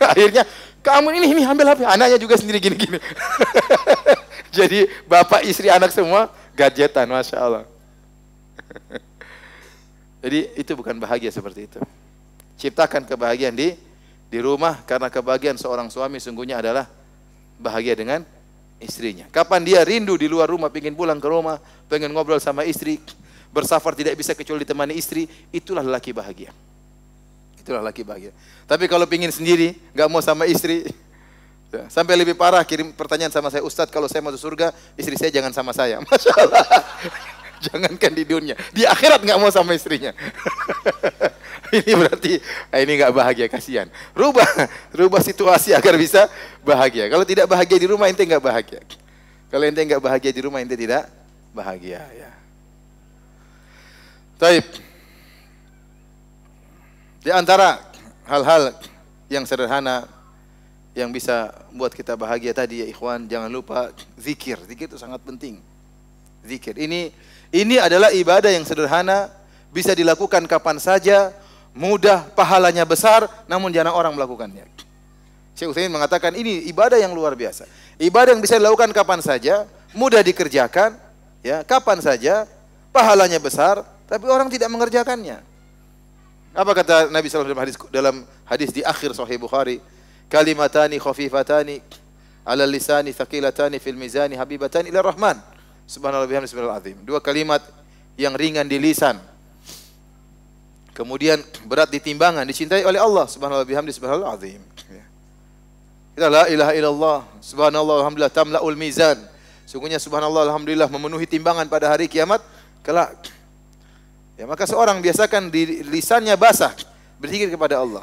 Akhirnya kamu ini ini ambil HP, anaknya juga sendiri gini-gini. jadi bapak, istri, anak semua gadgetan, masya Allah. Jadi itu bukan bahagia seperti itu. Ciptakan kebahagiaan di di rumah karena kebahagiaan seorang suami sungguhnya adalah bahagia dengan istrinya. Kapan dia rindu di luar rumah, pingin pulang ke rumah, pengen ngobrol sama istri, bersafar tidak bisa kecuali ditemani istri, itulah laki bahagia. Itulah laki bahagia. Tapi kalau pingin sendiri, nggak mau sama istri, Sampai lebih parah kirim pertanyaan sama saya, Ustadz kalau saya masuk surga, istri saya jangan sama saya. Masya Allah. Jangankan di dunia, di akhirat nggak mau sama istrinya. ini berarti eh, ini nggak bahagia kasihan. Rubah, rubah situasi agar bisa bahagia. Kalau tidak bahagia di rumah ente nggak bahagia. Kalau ente nggak bahagia di rumah ente tidak bahagia ya. Taib. Di antara hal-hal yang sederhana yang bisa buat kita bahagia tadi ya ikhwan, jangan lupa zikir. Zikir itu sangat penting. Zikir. Ini ini adalah ibadah yang sederhana, bisa dilakukan kapan saja, mudah, pahalanya besar, namun jarang orang melakukannya. Syekh Utsaimin mengatakan ini ibadah yang luar biasa. Ibadah yang bisa dilakukan kapan saja, mudah dikerjakan, ya, kapan saja, pahalanya besar, tapi orang tidak mengerjakannya. Apa kata Nabi SAW dalam hadis, dalam hadis di akhir Sahih Bukhari? Kalimatani khafifatani ala lisani thakilatani fil mizani habibatani ila rahman. Subhanallah bihamdi azim. Dua kalimat yang ringan di lisan. Kemudian berat di timbangan, dicintai oleh Allah Subhanallah bihamdi subhanallah azim. Ya. Kita la ilaha illallah, subhanallah alhamdulillah tamlaul mizan. Sungguhnya subhanallah alhamdulillah memenuhi timbangan pada hari kiamat kelak. Ya, maka seorang biasakan di lisannya basah berzikir kepada Allah.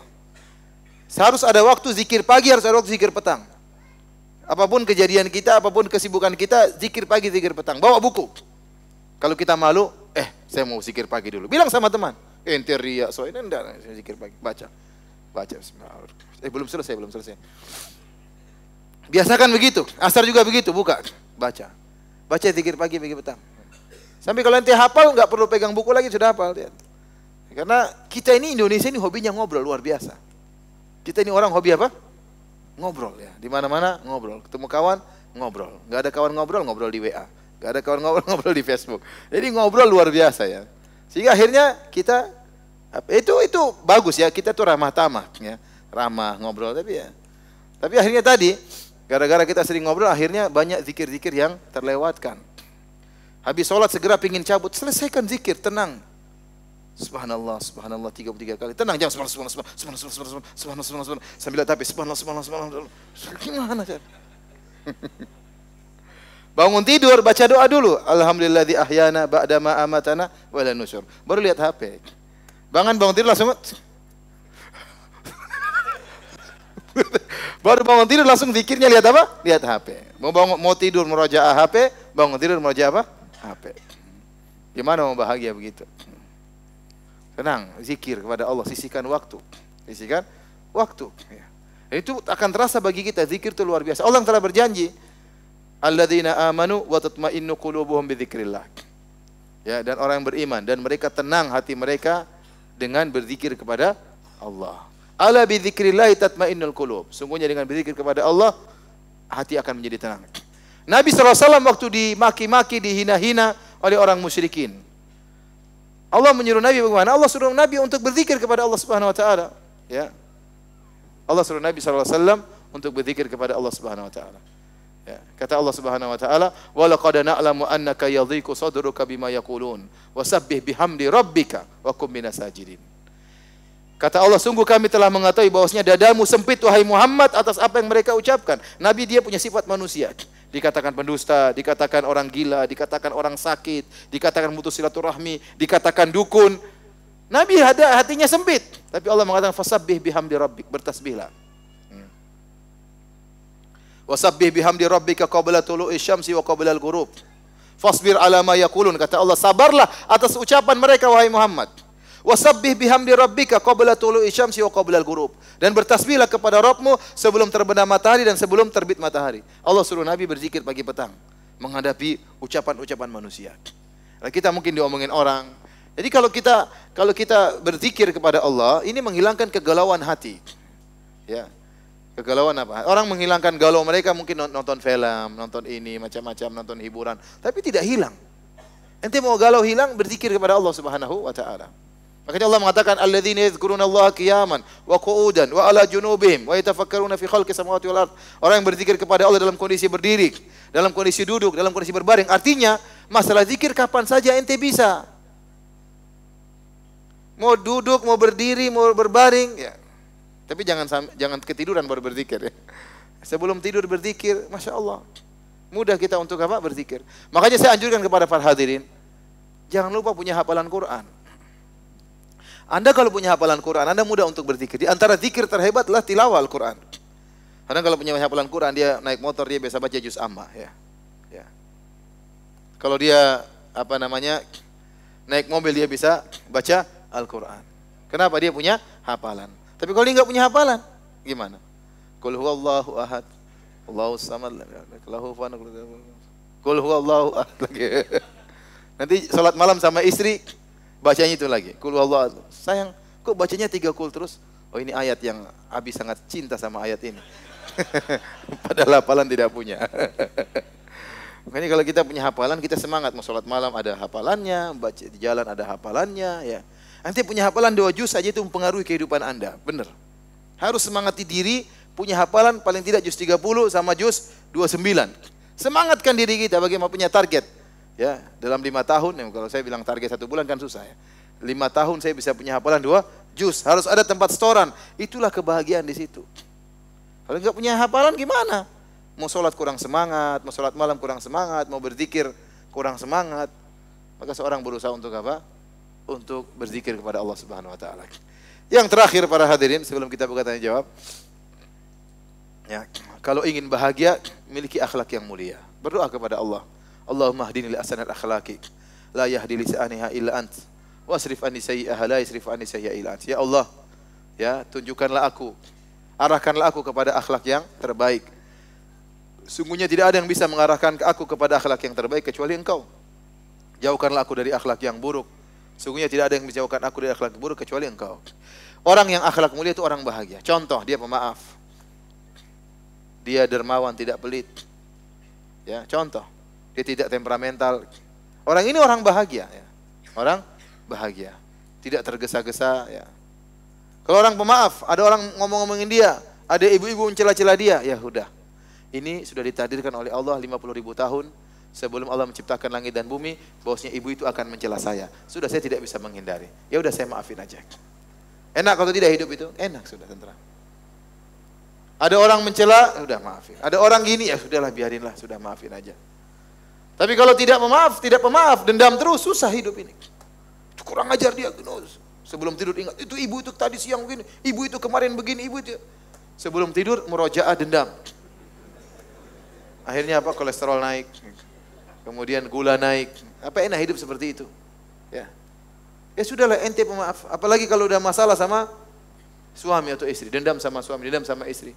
Seharus ada waktu zikir pagi, harus ada waktu zikir petang. Apapun kejadian kita, apapun kesibukan kita, zikir pagi, zikir petang. Bawa buku. Kalau kita malu, eh saya mau zikir pagi dulu. Bilang sama teman, ente eh, so ini enggak, saya zikir pagi. Baca. Baca, bismillahirrahmanirrahim. Eh belum selesai, belum selesai. Biasakan begitu, asar juga begitu, buka. Baca. Baca zikir pagi, pagi petang. Sampai kalau nanti hafal, nggak perlu pegang buku lagi, sudah hafal. Lihat. Karena kita ini Indonesia ini hobinya ngobrol luar biasa. Kita ini orang hobi apa? ngobrol ya. Di mana-mana ngobrol. Ketemu kawan, ngobrol. Gak ada kawan ngobrol, ngobrol di WA. Gak ada kawan ngobrol, ngobrol di Facebook. Jadi ngobrol luar biasa ya. Sehingga akhirnya kita itu itu bagus ya. Kita tuh ramah tamah ya. Ramah ngobrol tapi ya. Tapi akhirnya tadi gara-gara kita sering ngobrol akhirnya banyak zikir-zikir yang terlewatkan. Habis sholat segera pingin cabut, selesaikan zikir, tenang. Subhanallah, subhanallah 33 kali. Tenang, jangan subhanallah, subhanallah, subhanallah, subhanallah, subhanallah, subhanallah, subhanallah, subhanallah. Sambil lihat HP, subhanallah, subhanallah, subhanallah. Gimana, Jan? Bangun tidur, baca doa dulu. Alhamdulillah di ahyana ba'da ma amatana wala nusur. Baru lihat HP. Bangun bangun tidur langsung Baru bangun tidur langsung pikirnya lihat apa? Lihat HP. Mau bangun mau tidur merojaah HP, bangun tidur merojaah apa? HP. Gimana mau bahagia begitu? Tenang, zikir kepada Allah, sisihkan waktu. Sisihkan waktu. Ya. itu akan terasa bagi kita, zikir itu luar biasa. Allah telah berjanji, Alladzina amanu wa tatma'innu qulubuhum bidzikrillah. Ya, dan orang yang beriman dan mereka tenang hati mereka dengan berzikir kepada Allah. Ala bidzikrillah tatma'innul qulub. Sungguhnya dengan berzikir kepada Allah hati akan menjadi tenang. Nabi SAW waktu dimaki-maki, dihina-hina oleh orang musyrikin. Allah menyuruh Nabi bagaimana? Allah suruh Nabi untuk berzikir kepada Allah Subhanahu wa taala, ya. Allah suruh Nabi sallallahu alaihi wasallam untuk berzikir kepada Allah Subhanahu wa taala. Ya, kata Allah Subhanahu wa taala, "Wa laqad na'lamu annaka yadhiqu sadruka bima yaqulun, wasabbih bihamdi rabbika wa kum minas Kata Allah, sungguh kami telah mengetahui bahwasanya dadamu sempit wahai Muhammad atas apa yang mereka ucapkan. Nabi dia punya sifat manusia dikatakan pendusta, dikatakan orang gila, dikatakan orang sakit, dikatakan mutus silaturahmi, dikatakan dukun. Nabi ada hatinya sempit, tapi Allah mengatakan fasabbih bihamdi rabbik, bertasbihlah. Hmm. Wasabbih bihamdi rabbika qabla tulu'i syamsi wa qabla al-ghurub. Fasbir ala ma yaqulun kata Allah, sabarlah atas ucapan mereka wahai Muhammad. Wasabbih bihamdi rabbika qabla tulu isham wa qabla al-ghurub. Dan bertasbihlah kepada Rabbmu sebelum terbenam matahari dan sebelum terbit matahari. Allah suruh Nabi berzikir pagi petang menghadapi ucapan-ucapan manusia. Nah, kita mungkin diomongin orang. Jadi kalau kita kalau kita berzikir kepada Allah, ini menghilangkan kegalauan hati. Ya. Kegalauan apa? Orang menghilangkan galau mereka mungkin nonton film, nonton ini, macam-macam, nonton hiburan, tapi tidak hilang. Ente mau galau hilang berzikir kepada Allah Subhanahu wa taala. Makanya Allah mengatakan alladzina yadhkuruna Allah qiyaman wa qu'udan wa ala junubihim wa yatafakkaruna fi khalqis samawati wal ard. Orang yang berzikir kepada Allah dalam kondisi berdiri, dalam kondisi duduk, dalam kondisi berbaring. Artinya, masalah zikir kapan saja ente bisa. Mau duduk, mau berdiri, mau berbaring, ya. Tapi jangan jangan ketiduran baru berzikir ya. Sebelum tidur berzikir, Masya Allah. Mudah kita untuk apa? Berzikir. Makanya saya anjurkan kepada para hadirin, jangan lupa punya hafalan Quran. Anda kalau punya hafalan Quran, Anda mudah untuk berzikir. Di antara zikir terhebat adalah tilawah Al-Quran. Karena kalau punya hafalan Quran, dia naik motor, dia biasa baca juz amma. Ya. ya. Kalau dia, apa namanya, naik mobil, dia bisa baca Al-Quran. Kenapa? Dia punya hafalan. Tapi kalau dia nggak punya hafalan, gimana? Kul huwallahu ahad. Allahu samad. Lahu Kul huwallahu ahad. Nanti sholat malam sama istri, Bacanya itu lagi. Kulullah. Allah. Sayang, kok bacanya tiga kul terus? Oh ini ayat yang Abi sangat cinta sama ayat ini. Padahal hafalan tidak punya. Makanya kalau kita punya hafalan, kita semangat. Mau sholat malam ada hafalannya, baca di jalan ada hafalannya. ya. Nanti punya hafalan dua juz saja itu mempengaruhi kehidupan Anda. Benar. Harus semangati diri, punya hafalan paling tidak juz 30 sama juz 29. Semangatkan diri kita bagaimana punya target. Ya, dalam lima tahun, ya, kalau saya bilang target satu bulan kan susah ya. Lima tahun saya bisa punya hafalan dua Jus Harus ada tempat setoran. Itulah kebahagiaan di situ. Kalau nggak punya hafalan gimana? Mau sholat kurang semangat, mau sholat malam kurang semangat, mau berzikir kurang semangat. Maka seorang berusaha untuk apa? Untuk berzikir kepada Allah Subhanahu Wa Taala. Yang terakhir para hadirin sebelum kita buka tanya jawab. Ya, kalau ingin bahagia, miliki akhlak yang mulia. Berdoa kepada Allah. Allahumma hdini li asanil akhlaqi la yahdi saaniha illa ant wasrif anni sayyi'aha la yasrif anni illa ant. Ya Allah, ya tunjukkanlah aku, arahkanlah aku kepada akhlak yang terbaik. Sungguhnya tidak ada yang bisa mengarahkan aku kepada akhlak yang terbaik kecuali Engkau. Jauhkanlah aku dari akhlak yang buruk. Sungguhnya tidak ada yang menjauhkan aku dari akhlak yang buruk kecuali Engkau. Orang yang akhlak mulia itu orang bahagia. Contoh, dia pemaaf. Dia dermawan, tidak pelit. Ya, contoh dia tidak temperamental. Orang ini orang bahagia, ya. orang bahagia, tidak tergesa-gesa. Ya. Kalau orang pemaaf, ada orang ngomong-ngomongin dia, ada ibu-ibu mencela-cela dia, ya sudah, Ini sudah ditakdirkan oleh Allah 50 ribu tahun sebelum Allah menciptakan langit dan bumi, bahwasanya ibu itu akan mencela saya. Sudah saya tidak bisa menghindari. Ya udah saya maafin aja. Enak kalau tidak hidup itu? Enak sudah tenteram. Ada orang mencela, sudah maafin. Ada orang gini, ya sudahlah biarinlah, sudah maafin aja. Tapi kalau tidak memaaf, tidak pemaaf, dendam terus, susah hidup ini. Kurang ajar dia, genus. Sebelum tidur ingat, itu ibu itu tadi siang begini, ibu itu kemarin begini, ibu itu. Sebelum tidur, merojaah dendam. Akhirnya apa? Kolesterol naik. Kemudian gula naik. Apa enak hidup seperti itu? Ya. Ya sudahlah ente pemaaf. Apalagi kalau udah masalah sama suami atau istri, dendam sama suami, dendam sama istri.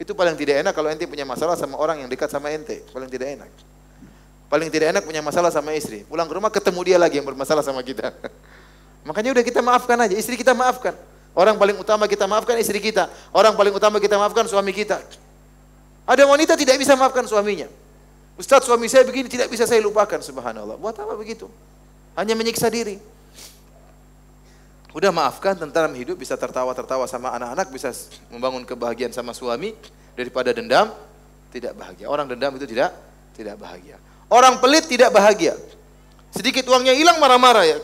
Itu paling tidak enak kalau ente punya masalah sama orang yang dekat sama ente, paling tidak enak. Paling tidak enak punya masalah sama istri. Pulang ke rumah ketemu dia lagi yang bermasalah sama kita. Makanya udah kita maafkan aja, istri kita maafkan. Orang paling utama kita maafkan istri kita. Orang paling utama kita maafkan suami kita. Ada wanita tidak bisa maafkan suaminya. Ustaz suami saya begini tidak bisa saya lupakan subhanallah. Buat apa begitu? Hanya menyiksa diri. Udah maafkan tentara hidup bisa tertawa-tertawa sama anak-anak bisa membangun kebahagiaan sama suami daripada dendam tidak bahagia. Orang dendam itu tidak tidak bahagia. Orang pelit tidak bahagia. Sedikit uangnya hilang marah-marah ya.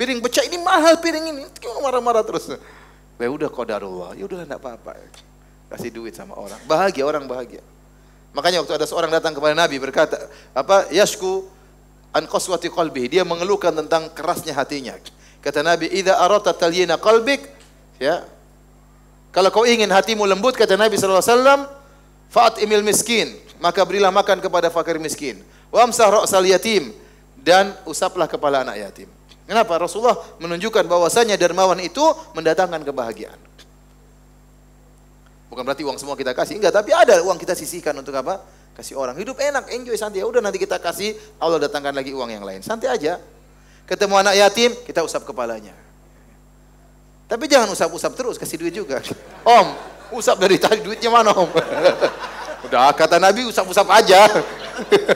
Piring pecah ini mahal piring ini. Marah-marah terus. Ya udah kodarullah, Ya udah enggak apa-apa. Ya. Kasih duit sama orang. Bahagia orang bahagia. Makanya waktu ada seorang datang kepada Nabi berkata, apa yasku an qaswati kolbi. Dia mengeluhkan tentang kerasnya hatinya. Kata Nabi, "Idza arata talyina qalbik" ya. Kalau kau ingin hatimu lembut kata Nabi sallallahu alaihi "Fa'at imil miskin." maka berilah makan kepada fakir miskin. Wamsah ra'sal yatim dan usaplah kepala anak yatim. Kenapa? Rasulullah menunjukkan bahwasanya dermawan itu mendatangkan kebahagiaan. Bukan berarti uang semua kita kasih, enggak, tapi ada uang kita sisihkan untuk apa? Kasih orang. Hidup enak, enjoy santai. Ya udah nanti kita kasih, Allah datangkan lagi uang yang lain. Santai aja. Ketemu anak yatim, kita usap kepalanya. Tapi jangan usap-usap terus, kasih duit juga. Om, usap dari tadi duitnya mana om? Udah kata Nabi usap-usap aja.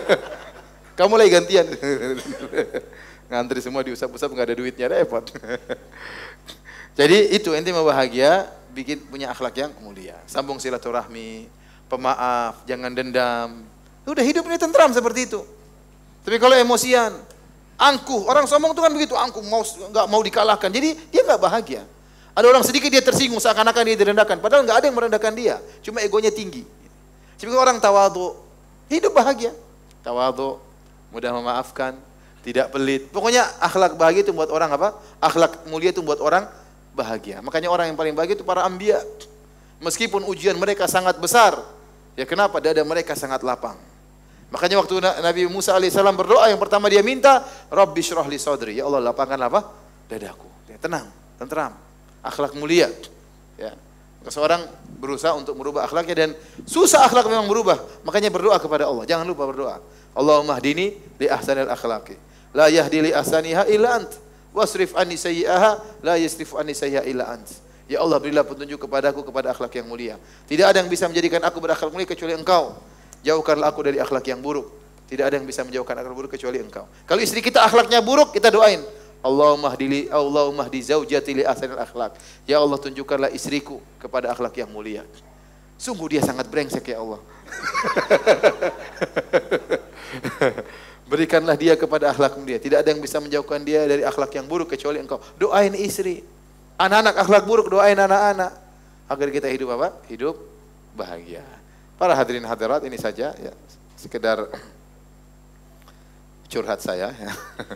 Kamu lagi gantian. Ngantri semua diusap-usap nggak ada duitnya repot. Jadi itu ente mau bahagia bikin punya akhlak yang mulia. Sambung silaturahmi, pemaaf, jangan dendam. Udah hidup ini tentram seperti itu. Tapi kalau emosian, angkuh, orang sombong itu kan begitu angkuh, mau nggak mau dikalahkan. Jadi dia nggak bahagia. Ada orang sedikit dia tersinggung seakan-akan dia direndahkan. Padahal nggak ada yang merendahkan dia. Cuma egonya tinggi. Sebagai orang tawadu, hidup bahagia. Tawadu, mudah memaafkan, tidak pelit. Pokoknya akhlak bahagia itu buat orang apa? Akhlak mulia itu buat orang bahagia. Makanya orang yang paling bahagia itu para ambia. Meskipun ujian mereka sangat besar, ya kenapa dada mereka sangat lapang. Makanya waktu Nabi Musa alaihissalam berdoa yang pertama dia minta, Rabbi shrohli li sodri. Ya Allah lapangkan apa? Dadaku. Ya, tenang, tenteram. Akhlak mulia. Ya. Seorang berusaha untuk merubah akhlaknya dan susah akhlak memang berubah. Makanya berdoa kepada Allah. Jangan lupa berdoa. Allahumma hdini li ahsanil akhlaqi. La yahdi li ahsaniha illa ant. Wasrif anni sayyi'aha la yasrif anni sayyi'a illa ant. Ya Allah berilah petunjuk kepadaku kepada akhlak yang mulia. Tidak ada yang bisa menjadikan aku berakhlak mulia kecuali engkau. Jauhkanlah aku dari akhlak yang buruk. Tidak ada yang bisa menjauhkan akhlak buruk kecuali engkau. Kalau istri kita akhlaknya buruk, kita doain. Allahumma hdili Allahumma hdi zaujati li ahsanil akhlak. Ya Allah tunjukkanlah istriku kepada akhlak yang mulia. Sungguh dia sangat brengsek ya Allah. Berikanlah dia kepada akhlakmu dia. Tidak ada yang bisa menjauhkan dia dari akhlak yang buruk kecuali engkau. Doain istri. Anak-anak akhlak buruk doain anak-anak agar kita hidup apa? Hidup bahagia. Para hadirin hadirat ini saja ya sekedar curhat saya ya.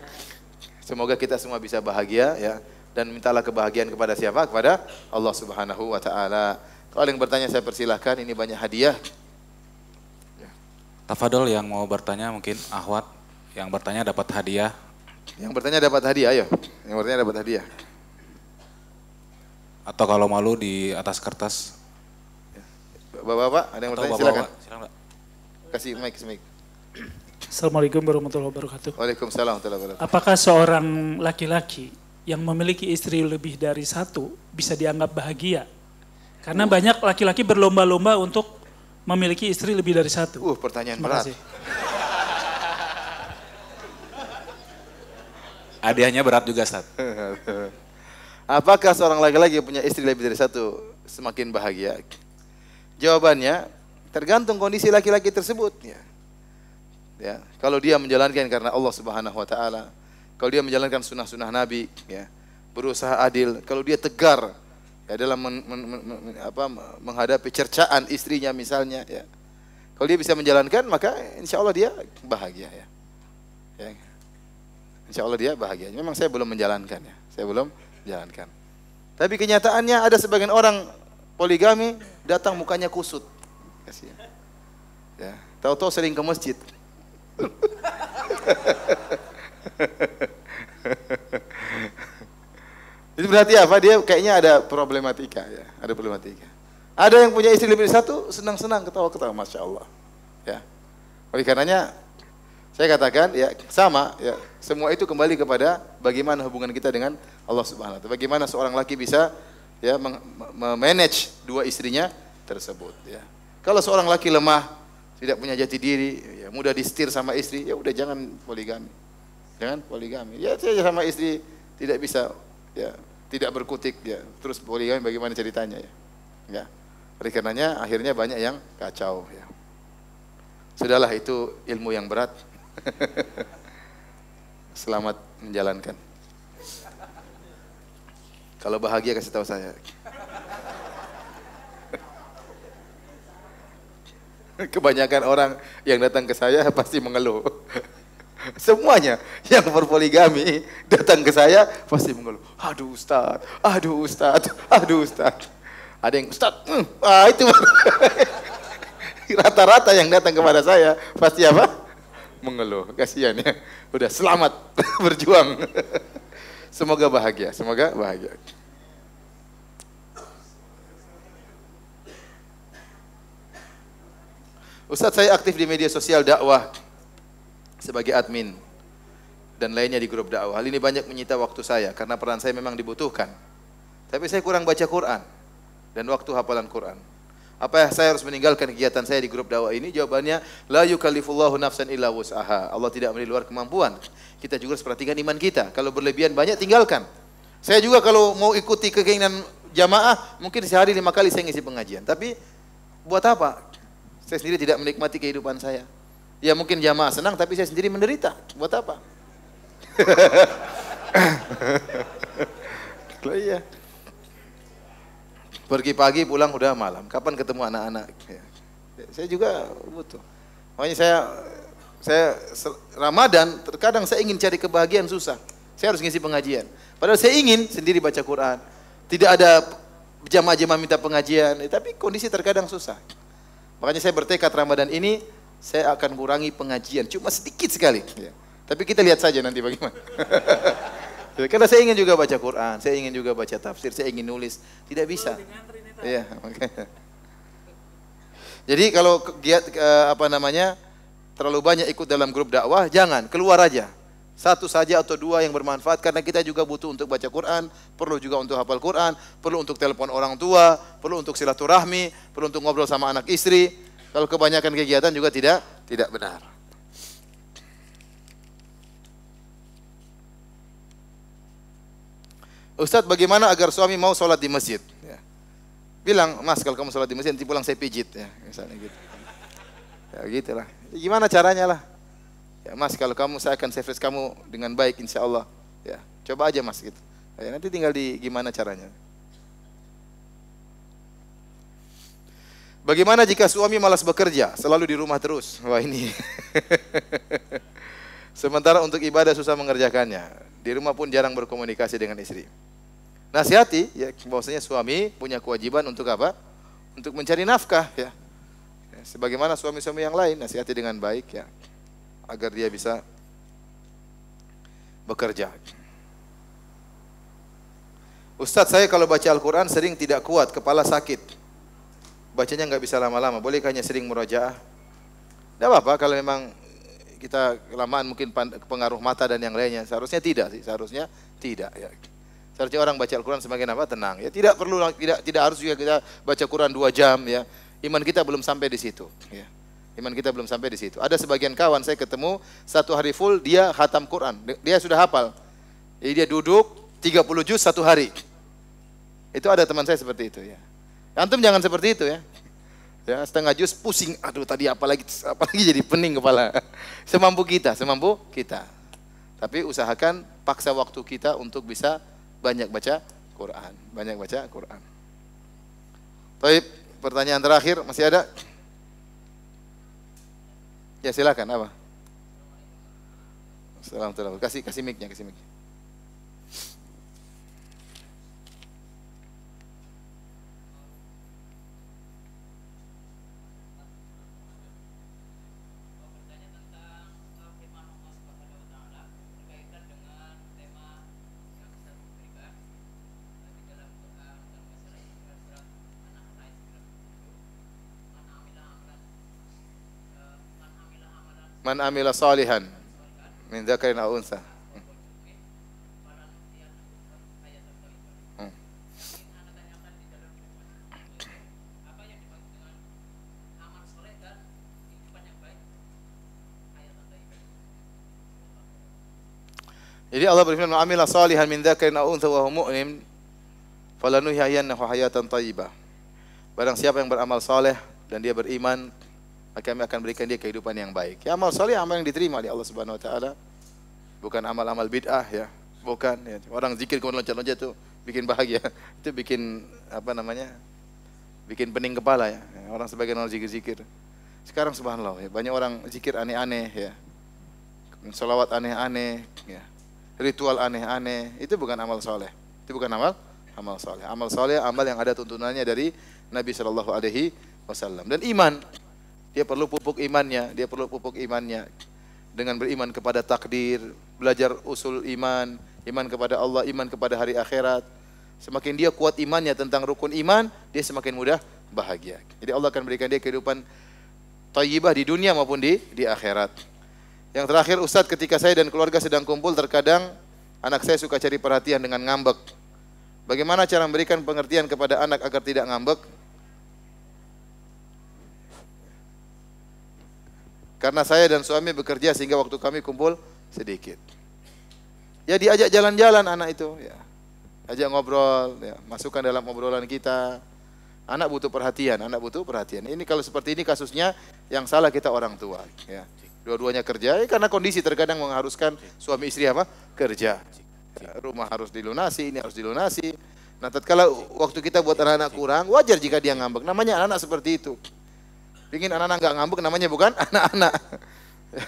Semoga kita semua bisa bahagia ya dan mintalah kebahagiaan kepada siapa? Kepada Allah Subhanahu wa taala. Kalau yang bertanya saya persilahkan, ini banyak hadiah. Ya. Tafadol yang mau bertanya mungkin Ahwat yang bertanya dapat hadiah. Yang bertanya dapat hadiah, ayo. Yang bertanya dapat hadiah. Atau kalau malu di atas kertas. Ya. Bapak-bapak, ada yang Atau bertanya bapak, silakan. Bapak, silakan. Kasih mic, mic. Assalamualaikum warahmatullahi wabarakatuh. Waalaikumsalam warahmatullahi wabarakatuh. Apakah seorang laki-laki yang memiliki istri lebih dari satu bisa dianggap bahagia? Karena uh. banyak laki-laki berlomba-lomba untuk memiliki istri lebih dari satu. Uh, pertanyaan Terima berat. Adiahnya berat juga, Sat. Apakah seorang laki-laki punya istri lebih dari satu semakin bahagia? Jawabannya, tergantung kondisi laki-laki tersebut. Ya ya kalau dia menjalankan karena Allah Subhanahu wa taala kalau dia menjalankan sunnah-sunnah Nabi ya berusaha adil kalau dia tegar ya dalam men, men, men, men, apa, menghadapi cercaan istrinya misalnya ya kalau dia bisa menjalankan maka insya Allah dia bahagia ya, ya. insya Allah dia bahagia memang saya belum menjalankan ya saya belum menjalankan tapi kenyataannya ada sebagian orang poligami datang mukanya kusut ya tahu-tahu sering ke masjid Jadi berarti apa? Dia kayaknya ada problematika ya, ada problematika. Ada yang punya istri lebih dari satu, senang-senang, ketawa-ketawa, masya Allah. Ya. Oleh karenanya, saya katakan ya sama ya semua itu kembali kepada bagaimana hubungan kita dengan Allah Subhanahu wa taala. Bagaimana seorang laki bisa ya memanage dua istrinya tersebut ya. Kalau seorang laki lemah tidak punya jati diri, ya mudah distir sama istri, ya udah jangan poligami. Jangan poligami. Ya saya sama istri tidak bisa ya tidak berkutik ya. Terus poligami bagaimana ceritanya ya? Ya. Oleh karenanya akhirnya banyak yang kacau ya. Sudahlah itu ilmu yang berat. Selamat menjalankan. Kalau bahagia kasih tahu saya. Kebanyakan orang yang datang ke saya pasti mengeluh. Semuanya yang berpoligami datang ke saya pasti mengeluh. Aduh Ustaz, aduh Ustaz, aduh Ustaz. Ada yang Ustaz, mm, ah itu rata-rata yang datang kepada saya pasti apa? Mengeluh. Kasihan ya. Udah selamat berjuang. semoga bahagia, semoga bahagia. Ustaz saya aktif di media sosial dakwah sebagai admin dan lainnya di grup dakwah. Hal ini banyak menyita waktu saya karena peran saya memang dibutuhkan. Tapi saya kurang baca Quran dan waktu hafalan Quran. Apa saya harus meninggalkan kegiatan saya di grup dakwah ini? Jawabannya la yukallifullahu nafsan illa wus'aha. Allah tidak memberi luar kemampuan. Kita juga harus perhatikan iman kita. Kalau berlebihan banyak tinggalkan. Saya juga kalau mau ikuti keinginan jamaah mungkin sehari lima kali saya ngisi pengajian. Tapi buat apa? Saya sendiri tidak menikmati kehidupan saya. Ya mungkin jamaah senang tapi saya sendiri menderita. Buat apa? Loh iya. Pergi pagi pulang udah malam. Kapan ketemu anak-anak? Ya. Saya juga butuh. Makanya saya saya Ramadan terkadang saya ingin cari kebahagiaan susah. Saya harus ngisi pengajian. Padahal saya ingin sendiri baca Quran. Tidak ada jamaah-jamaah minta pengajian, tapi kondisi terkadang susah. Makanya saya bertekad Ramadan ini saya akan kurangi pengajian, cuma sedikit sekali. Ya. Tapi kita lihat saja nanti bagaimana. Karena saya ingin juga baca Quran, saya ingin juga baca tafsir, saya ingin nulis. Tidak bisa. Iya, makanya. Jadi kalau giat eh, apa namanya terlalu banyak ikut dalam grup dakwah, jangan keluar aja. Satu saja atau dua yang bermanfaat karena kita juga butuh untuk baca Quran, perlu juga untuk hafal Quran, perlu untuk telepon orang tua, perlu untuk silaturahmi, perlu untuk ngobrol sama anak istri. Kalau kebanyakan kegiatan juga tidak tidak benar. Ustadz bagaimana agar suami mau sholat di masjid? Ya. Bilang, mas kalau kamu sholat di masjid nanti pulang saya pijit. Ya, misalnya gitu. Ya gitulah. Gimana caranya lah? ya, mas kalau kamu saya akan service kamu dengan baik insya Allah ya coba aja mas gitu ya, nanti tinggal di gimana caranya Bagaimana jika suami malas bekerja, selalu di rumah terus? Wah ini. Sementara untuk ibadah susah mengerjakannya. Di rumah pun jarang berkomunikasi dengan istri. Nasihati, ya, bahwasanya suami punya kewajiban untuk apa? Untuk mencari nafkah, ya. ya sebagaimana suami-suami yang lain, nasihati dengan baik, ya agar dia bisa bekerja. Ustadz saya kalau baca Al-Quran sering tidak kuat, kepala sakit. Bacanya nggak bisa lama-lama, boleh hanya sering murojaah? Tidak apa-apa kalau memang kita kelamaan mungkin pengaruh mata dan yang lainnya. Seharusnya tidak sih, seharusnya tidak. Ya. Seharusnya orang baca Al-Quran semakin apa? Tenang. Ya tidak perlu, tidak tidak harus juga kita baca Quran dua jam ya. Iman kita belum sampai di situ. Ya. Iman kita belum sampai di situ. Ada sebagian kawan saya ketemu satu hari full dia khatam Quran. Dia sudah hafal. Jadi dia duduk 30 juz satu hari. Itu ada teman saya seperti itu ya. Antum jangan seperti itu ya. Ya, setengah juz pusing. Aduh tadi apalagi apalagi jadi pening kepala. Semampu kita, semampu kita. Tapi usahakan paksa waktu kita untuk bisa banyak baca Quran, banyak baca Quran. Baik, pertanyaan terakhir masih ada? Ya silakan apa? Salam salam. Kasih kasih mic-nya, kasih mic-nya. man amila salihan min zakarin aw unsa. Hmm. Jadi Allah berfirman, "Amilah salihan min dzakarin aw untha wa huwa mu'min, falanuhyiyannahu hayatan thayyibah." Barang siapa yang beramal saleh dan dia beriman, maka kami akan berikan dia kehidupan yang baik. Ya amal soleh amal yang diterima oleh Allah Subhanahu Wa Taala, bukan amal-amal bid'ah ya, bukan. Ya. Orang zikir kemudian loncat-loncat itu bikin bahagia, itu bikin apa namanya, bikin pening kepala ya. Orang sebagian orang zikir-zikir. Sekarang subhanallah ya, banyak orang zikir aneh-aneh ya, salawat aneh-aneh ya, ritual aneh-aneh, itu bukan amal soleh, itu bukan amal amal soleh. Amal soleh amal yang ada tuntunannya dari Nabi Shallallahu Alaihi Wasallam dan iman dia perlu pupuk imannya, dia perlu pupuk imannya dengan beriman kepada takdir, belajar usul iman, iman kepada Allah, iman kepada hari akhirat. Semakin dia kuat imannya tentang rukun iman, dia semakin mudah bahagia. Jadi Allah akan berikan dia kehidupan thayyibah di dunia maupun di di akhirat. Yang terakhir Ustadz ketika saya dan keluarga sedang kumpul terkadang anak saya suka cari perhatian dengan ngambek. Bagaimana cara memberikan pengertian kepada anak agar tidak ngambek? Karena saya dan suami bekerja sehingga waktu kami kumpul sedikit. Ya diajak jalan-jalan anak itu, ya. Ajak ngobrol, ya. masukkan dalam obrolan kita. Anak butuh perhatian, anak butuh perhatian. Ini kalau seperti ini kasusnya yang salah kita orang tua, ya. Dua-duanya kerja, ya, karena kondisi terkadang mengharuskan suami istri apa? Kerja. Ya, rumah harus dilunasi, ini harus dilunasi. Nah, tatkala waktu kita buat anak-anak kurang, wajar jika dia ngambek. Namanya anak-anak seperti itu pingin anak-anak nggak ngambek namanya bukan anak-anak.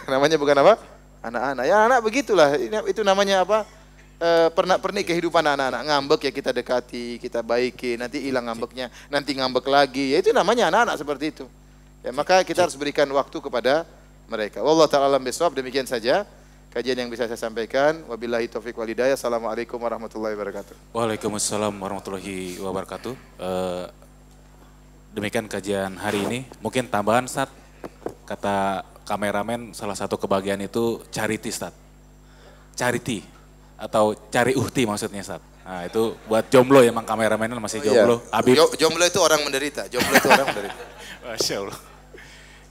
namanya bukan apa? Anak-anak. Ya anak begitulah. Ini, itu namanya apa? E, eh, pernah pernik kehidupan anak-anak ngambek ya kita dekati, kita baiki, nanti hilang ngambeknya, nanti ngambek lagi. Ya itu namanya anak-anak seperti itu. Ya maka kita harus berikan waktu kepada mereka. Wallah taala besok demikian saja kajian yang bisa saya sampaikan. Wabillahi taufik walidaya. Assalamualaikum warahmatullahi wabarakatuh. Waalaikumsalam warahmatullahi wabarakatuh. Uh, demikian kajian hari ini. Mungkin tambahan saat kata kameramen salah satu kebahagiaan itu charity Sat. Charity atau cari uhti maksudnya saat. Nah, itu buat jomblo ya emang kameramen masih jomblo. Oh, iya. Jomblo itu orang menderita, jomblo itu orang menderita. Masya Allah.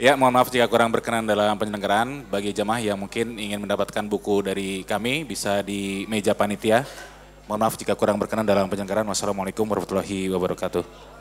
Ya, mohon maaf jika kurang berkenan dalam penyelenggaraan. Bagi jemaah yang mungkin ingin mendapatkan buku dari kami, bisa di meja panitia. Mohon maaf jika kurang berkenan dalam penyelenggaraan. Wassalamualaikum warahmatullahi wabarakatuh.